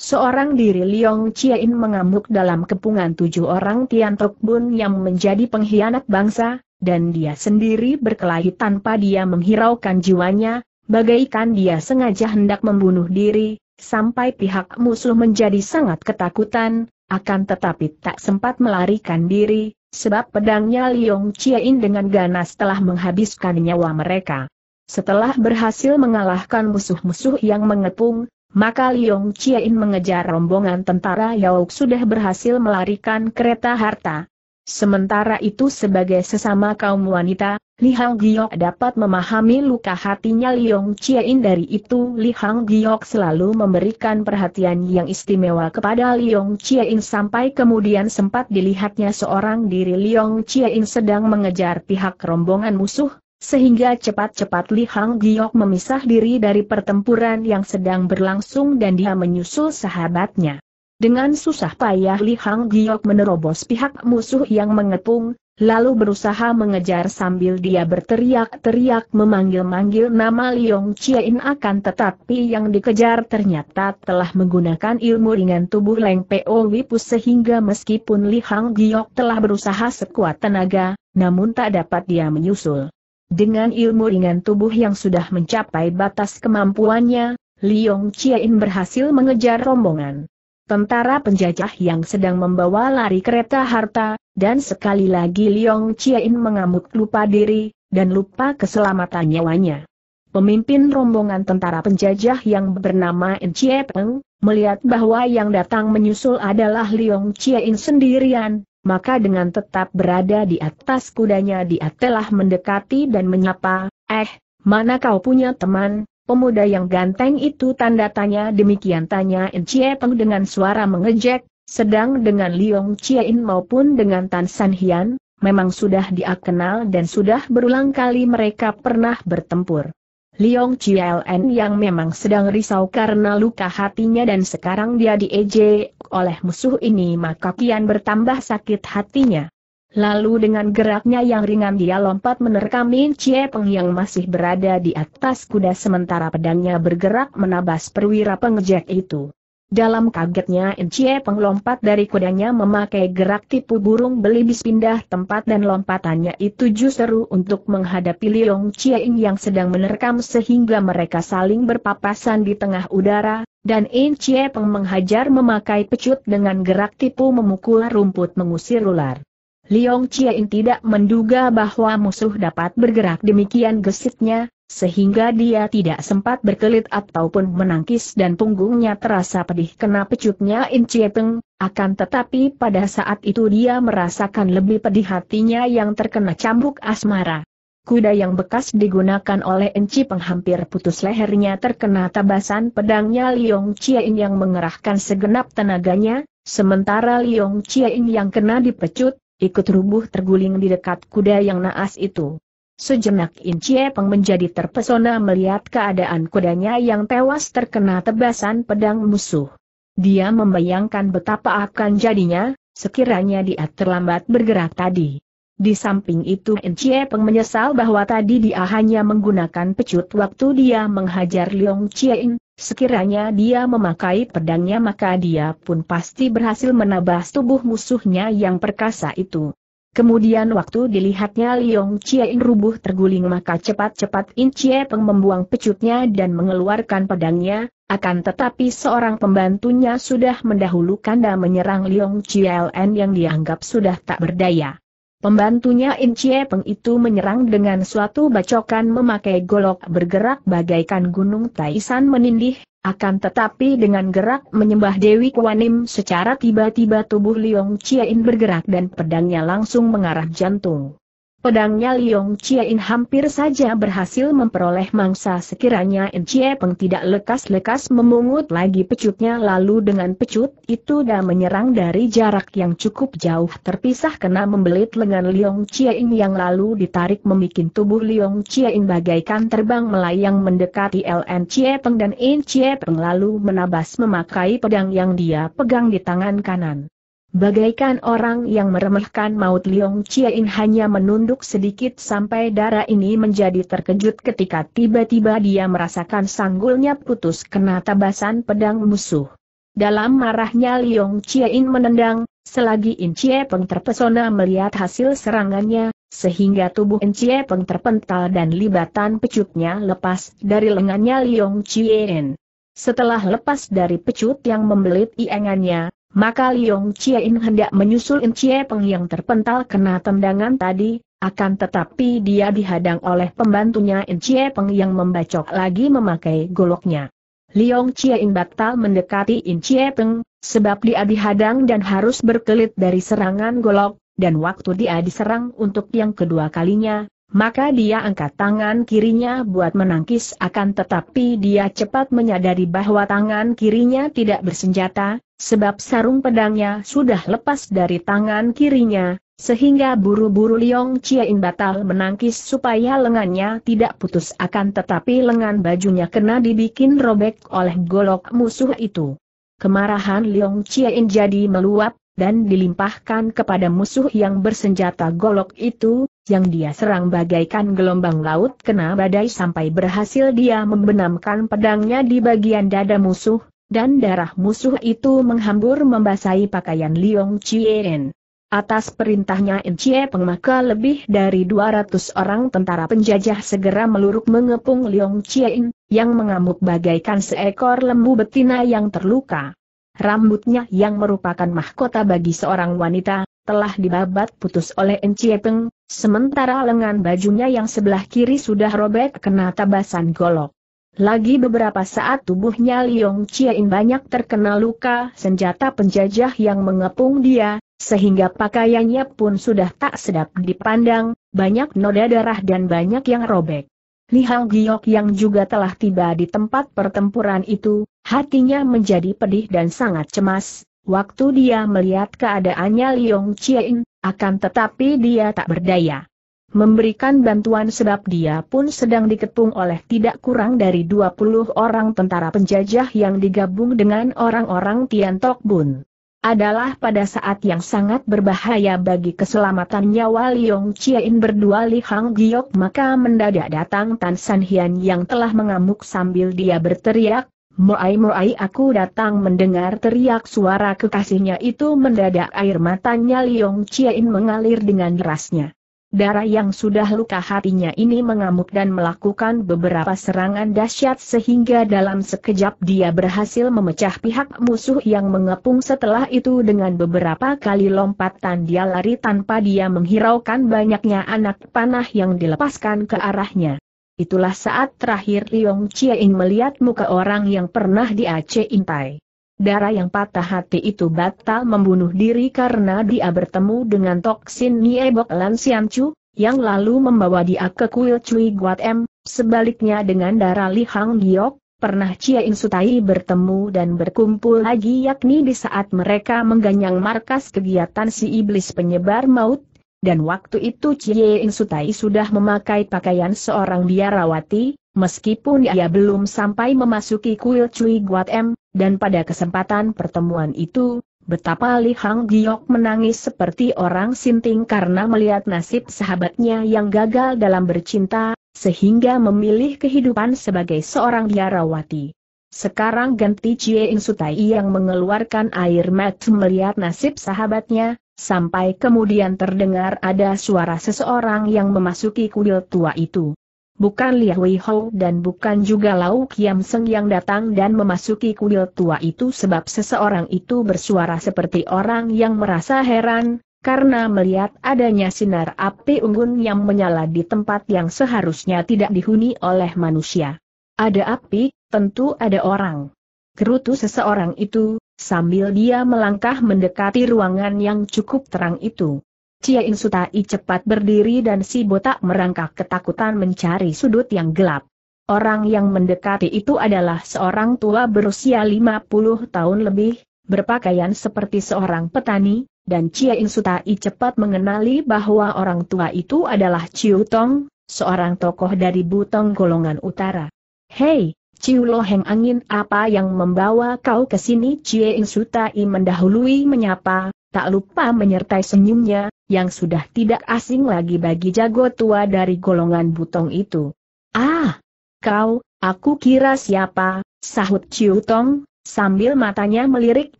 Seorang diri Liong Chien mengamuk dalam kepungan tujuh orang Tian Tok Bun yang menjadi pengkhianat bangsa, dan dia sendiri berkelahi tanpa dia menghiraukan jiwanya, bagaikan dia sengaja hendak membunuh diri, sampai pihak musuh menjadi sangat ketakutan, akan tetapi tak sempat melarikan diri, sebab pedangnya Liong Chiain dengan ganas telah menghabiskan nyawa mereka. Setelah berhasil mengalahkan musuh-musuh yang mengepung, maka Liong Chiain mengejar rombongan tentara Yauk sudah berhasil melarikan kereta harta, Sementara itu sebagai sesama kaum wanita, Li Hang Giok dapat memahami luka hatinya Liong Chiein dari itu Li Hang Giok selalu memberikan perhatian yang istimewa kepada Liong Chiein sampai kemudian sempat dilihatnya seorang diri Liong Chiein sedang mengejar pihak rombongan musuh, sehingga cepat-cepat Li Hang Giok memisah diri dari pertempuran yang sedang berlangsung dan dia menyusul sahabatnya. Dengan susah payah Li Hang Giok menerobos pihak musuh yang mengepung, lalu berusaha mengejar sambil dia berteriak-teriak memanggil-manggil nama Li Liong Chien akan tetapi yang dikejar ternyata telah menggunakan ilmu ringan tubuh Leng Po Wipu sehingga meskipun Li Hang Giok telah berusaha sekuat tenaga, namun tak dapat dia menyusul. Dengan ilmu ringan tubuh yang sudah mencapai batas kemampuannya, Li Liong Chien berhasil mengejar rombongan tentara penjajah yang sedang membawa lari kereta harta, dan sekali lagi Liong Chiain mengamuk lupa diri, dan lupa keselamatan nyawanya. Pemimpin rombongan tentara penjajah yang bernama En Chie Peng, melihat bahwa yang datang menyusul adalah Liong Chiain sendirian, maka dengan tetap berada di atas kudanya dia telah mendekati dan menyapa, eh, mana kau punya teman, Pemuda yang ganteng itu tanda tanya demikian tanya In Chie Peng dengan suara mengejek, sedang dengan Liong In maupun dengan Tan San Hian, memang sudah dia kenal dan sudah berulang kali mereka pernah bertempur. Liong Chieln yang memang sedang risau karena luka hatinya dan sekarang dia diejek oleh musuh ini maka kian bertambah sakit hatinya. Lalu dengan geraknya yang ringan dia lompat menerkam Min Chie Peng yang masih berada di atas kuda sementara pedangnya bergerak menabas perwira pengejek itu. Dalam kagetnya Chie Peng lompat dari kudanya memakai gerak tipu burung belibis pindah tempat dan lompatannya itu justru untuk menghadapi Chie Ing yang sedang menerkam sehingga mereka saling berpapasan di tengah udara, dan Chie Peng menghajar memakai pecut dengan gerak tipu memukul rumput mengusir ular. Liong Chiein tidak menduga bahwa musuh dapat bergerak demikian gesitnya, sehingga dia tidak sempat berkelit ataupun menangkis dan punggungnya terasa pedih kena pecutnya In Chiepeng, akan tetapi pada saat itu dia merasakan lebih pedih hatinya yang terkena cambuk asmara. Kuda yang bekas digunakan oleh Enci penghampir putus lehernya terkena tabasan pedangnya Liong Chiein yang mengerahkan segenap tenaganya, sementara Liong Chiein yang kena dipecut, ikut rubuh terguling di dekat kuda yang naas itu. Sejenak Incie Peng menjadi terpesona melihat keadaan kudanya yang tewas terkena tebasan pedang musuh. Dia membayangkan betapa akan jadinya, sekiranya dia terlambat bergerak tadi. Di samping itu Encie Peng menyesal bahwa tadi dia hanya menggunakan pecut waktu dia menghajar Leong Chien, sekiranya dia memakai pedangnya maka dia pun pasti berhasil menabas tubuh musuhnya yang perkasa itu. Kemudian waktu dilihatnya Leong Chien rubuh terguling maka cepat-cepat Encie Peng membuang pecutnya dan mengeluarkan pedangnya, akan tetapi seorang pembantunya sudah mendahulukan dan menyerang Leong Chien yang dianggap sudah tak berdaya. Pembantunya Chie Peng itu menyerang dengan suatu bacokan memakai golok bergerak bagaikan gunung Taisan menindih, akan tetapi dengan gerak menyembah Dewi Kuanim secara tiba-tiba tubuh Liong In bergerak dan pedangnya langsung mengarah jantung. Pedangnya Liong Chiein hampir saja berhasil memperoleh mangsa sekiranya In Chie Peng tidak lekas-lekas memungut lagi pecutnya lalu dengan pecut itu dah menyerang dari jarak yang cukup jauh terpisah kena membelit lengan Liong Chiein yang lalu ditarik memikin tubuh Liong Chiein bagaikan terbang melayang mendekati LN Chie Peng dan In Chie Peng lalu menabas memakai pedang yang dia pegang di tangan kanan. Bagaikan orang yang meremehkan maut Liong Chiain hanya menunduk sedikit sampai darah ini menjadi terkejut ketika tiba-tiba dia merasakan sanggulnya putus kena tabasan pedang musuh. Dalam marahnya Liong Chiain menendang, selagi In Chie Peng terpesona melihat hasil serangannya, sehingga tubuh In Chie Peng terpental dan libatan pecutnya lepas dari lengannya Liong Chiain. Setelah lepas dari pecut yang membelit iengannya, maka Liong Chien hendak menyusul In Chie Peng yang terpental kena tendangan tadi, akan tetapi dia dihadang oleh pembantunya In Chie Peng yang membacok lagi memakai goloknya. Liong Chien batal mendekati In Chie Peng, sebab dia dihadang dan harus berkelit dari serangan golok, dan waktu dia diserang untuk yang kedua kalinya, maka dia angkat tangan kirinya buat menangkis akan tetapi dia cepat menyadari bahwa tangan kirinya tidak bersenjata, sebab sarung pedangnya sudah lepas dari tangan kirinya, sehingga buru-buru Liong In batal menangkis supaya lengannya tidak putus akan tetapi lengan bajunya kena dibikin robek oleh golok musuh itu. Kemarahan Liong In jadi meluap, dan dilimpahkan kepada musuh yang bersenjata golok itu, yang dia serang bagaikan gelombang laut kena badai sampai berhasil dia membenamkan pedangnya di bagian dada musuh, dan darah musuh itu menghambur membasahi pakaian Liong Chien. Atas perintahnya Incie Peng maka lebih dari 200 orang tentara penjajah segera meluruk mengepung Liong Chien, yang mengamuk bagaikan seekor lembu betina yang terluka rambutnya yang merupakan mahkota bagi seorang wanita, telah dibabat putus oleh Encie Peng, sementara lengan bajunya yang sebelah kiri sudah robek kena tabasan golok. Lagi beberapa saat tubuhnya Liong Chiein banyak terkena luka senjata penjajah yang mengepung dia, sehingga pakaiannya pun sudah tak sedap dipandang, banyak noda darah dan banyak yang robek. Li Hang Giok yang juga telah tiba di tempat pertempuran itu, Hatinya menjadi pedih dan sangat cemas, waktu dia melihat keadaannya Liong Chien, akan tetapi dia tak berdaya. Memberikan bantuan sebab dia pun sedang diketung oleh tidak kurang dari 20 orang tentara penjajah yang digabung dengan orang-orang Tian Tok Bun adalah pada saat yang sangat berbahaya bagi keselamatan nyawa Liong Chien berdua Li Hang Giok maka mendadak datang Tan San Hian yang telah mengamuk sambil dia berteriak, Moai-moai aku datang mendengar teriak suara kekasihnya itu mendadak air matanya Liong Chiain mengalir dengan derasnya. Darah yang sudah luka hatinya ini mengamuk dan melakukan beberapa serangan dahsyat sehingga dalam sekejap dia berhasil memecah pihak musuh yang mengepung setelah itu dengan beberapa kali lompatan dia lari tanpa dia menghiraukan banyaknya anak panah yang dilepaskan ke arahnya. Itulah saat terakhir Liong Chieing melihat muka orang yang pernah dia cintai. Darah yang patah hati itu batal membunuh diri karena dia bertemu dengan toksin Niebok Lan Chu, yang lalu membawa dia ke kuil Cui Guat M, sebaliknya dengan darah Li Hang Giok, pernah Chia Sutai bertemu dan berkumpul lagi yakni di saat mereka mengganyang markas kegiatan si iblis penyebar maut, dan waktu itu Cie Sutai sudah memakai pakaian seorang biarawati, meskipun ia belum sampai memasuki kuil Cui Guat M, dan pada kesempatan pertemuan itu, betapa Li Hang Giok menangis seperti orang sinting karena melihat nasib sahabatnya yang gagal dalam bercinta, sehingga memilih kehidupan sebagai seorang biarawati. Sekarang ganti Cie Sutai yang mengeluarkan air mata melihat nasib sahabatnya, sampai kemudian terdengar ada suara seseorang yang memasuki kuil tua itu. Bukan Lia Wei Hou dan bukan juga Lau Kiam Seng yang datang dan memasuki kuil tua itu sebab seseorang itu bersuara seperti orang yang merasa heran, karena melihat adanya sinar api unggun yang menyala di tempat yang seharusnya tidak dihuni oleh manusia. Ada api, tentu ada orang. Kerutu seseorang itu, sambil dia melangkah mendekati ruangan yang cukup terang itu. Cia Insutai cepat berdiri dan si botak merangkak ketakutan mencari sudut yang gelap. Orang yang mendekati itu adalah seorang tua berusia 50 tahun lebih, berpakaian seperti seorang petani, dan Cia Insutai cepat mengenali bahwa orang tua itu adalah Ciu Tong, seorang tokoh dari Butong golongan utara. Hei, Ciu loheng angin apa yang membawa kau ke sini? Cie Insutai mendahului menyapa, tak lupa menyertai senyumnya, yang sudah tidak asing lagi bagi jago tua dari golongan butong itu. Ah! Kau, aku kira siapa, sahut Ciu Tong, sambil matanya melirik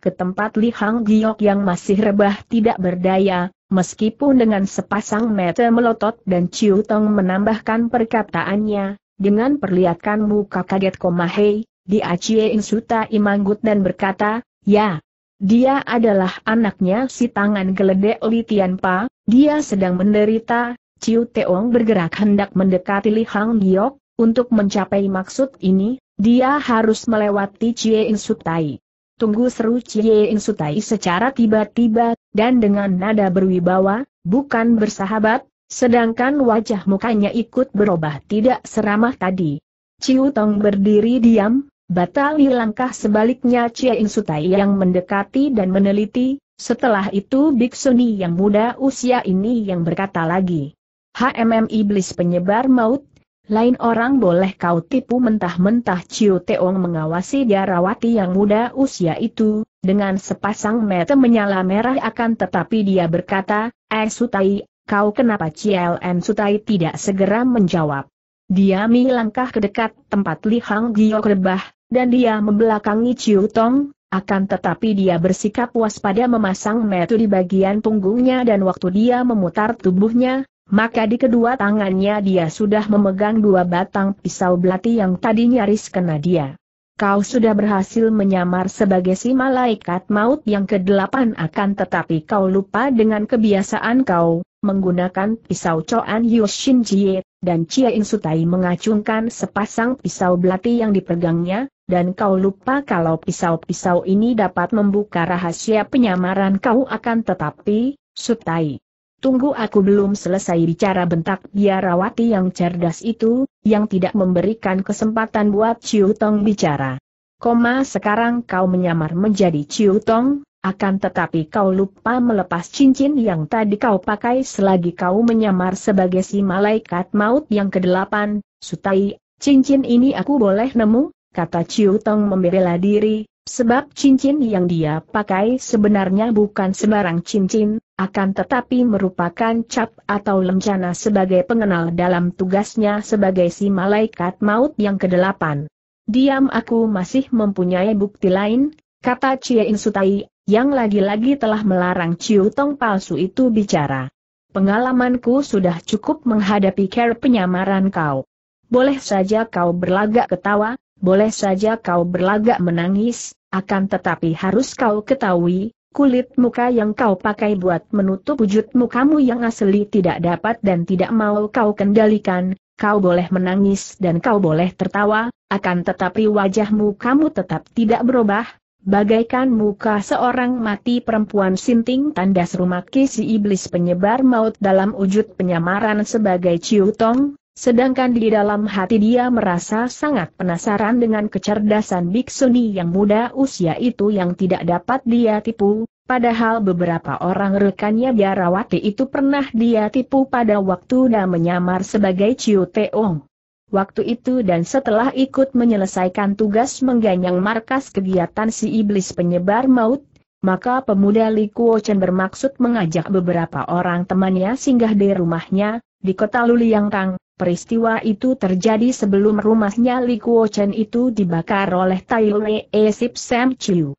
ke tempat Li Hang Giok yang masih rebah tidak berdaya, meskipun dengan sepasang mata melotot dan Ciu Tong menambahkan perkataannya, dengan perlihatkan muka kaget Komahei, dia Cie Insuta Imanggut dan berkata, ya, dia adalah anaknya si tangan geledek Li Tianpa, dia sedang menderita, Ciu Teong bergerak hendak mendekati Li Hang Giok, untuk mencapai maksud ini, dia harus melewati Cie Insutai. Tunggu seru Cie Insutai secara tiba-tiba, dan dengan nada berwibawa, bukan bersahabat, Sedangkan wajah mukanya ikut berubah tidak seramah tadi. Ciu Tong berdiri diam, batali langkah sebaliknya Cie In Sutai yang mendekati dan meneliti, setelah itu Biksuni yang muda usia ini yang berkata lagi. HMM Iblis penyebar maut, lain orang boleh kau tipu mentah-mentah Ciu Teong mengawasi Darawati yang muda usia itu, dengan sepasang mata menyala merah akan tetapi dia berkata, Eh Sutai, Kau kenapa CLN Sutai tidak segera menjawab? Dia melangkah ke dekat tempat Li Hang Gio rebah, dan dia membelakangi Ciu Tong, akan tetapi dia bersikap waspada memasang metu di bagian punggungnya dan waktu dia memutar tubuhnya, maka di kedua tangannya dia sudah memegang dua batang pisau belati yang tadi nyaris kena dia. Kau sudah berhasil menyamar sebagai si malaikat maut yang kedelapan akan tetapi kau lupa dengan kebiasaan kau, menggunakan pisau coan Yushin Jie, dan Chia In Sutai mengacungkan sepasang pisau belati yang dipegangnya, dan kau lupa kalau pisau-pisau ini dapat membuka rahasia penyamaran kau akan tetapi, Sutai, Tunggu aku belum selesai bicara bentak biarawati yang cerdas itu, yang tidak memberikan kesempatan buat Ciu Tong bicara. Koma sekarang kau menyamar menjadi Ciu Tong, akan tetapi kau lupa melepas cincin yang tadi kau pakai selagi kau menyamar sebagai si malaikat maut yang kedelapan, Sutai, cincin ini aku boleh nemu, kata Ciu Tong membela diri, Sebab cincin yang dia pakai sebenarnya bukan sembarang cincin, akan tetapi merupakan cap atau lencana sebagai pengenal dalam tugasnya sebagai si malaikat maut yang kedelapan. Diam aku masih mempunyai bukti lain, kata Cie Insutai, yang lagi-lagi telah melarang Ciu Tong palsu itu bicara. Pengalamanku sudah cukup menghadapi care penyamaran kau. Boleh saja kau berlagak ketawa, boleh saja kau berlagak menangis, akan tetapi harus kau ketahui, kulit muka yang kau pakai buat menutup wujud mukamu yang asli tidak dapat dan tidak mau kau kendalikan, kau boleh menangis dan kau boleh tertawa, akan tetapi wajahmu kamu tetap tidak berubah, bagaikan muka seorang mati perempuan sinting tandas rumaki si iblis penyebar maut dalam wujud penyamaran sebagai ciutong, Sedangkan di dalam hati dia merasa sangat penasaran dengan kecerdasan Biksuni yang muda usia itu yang tidak dapat dia tipu, padahal beberapa orang rekannya biarawati itu pernah dia tipu pada waktu dia menyamar sebagai Chiu Teong. Waktu itu dan setelah ikut menyelesaikan tugas mengganyang markas kegiatan si iblis penyebar maut, maka pemuda Li Kuo Chen bermaksud mengajak beberapa orang temannya singgah di rumahnya, di kota Luliangtang, Peristiwa itu terjadi sebelum rumahnya Li Kuo Chen itu dibakar oleh Tai E Sip Sam Chiu.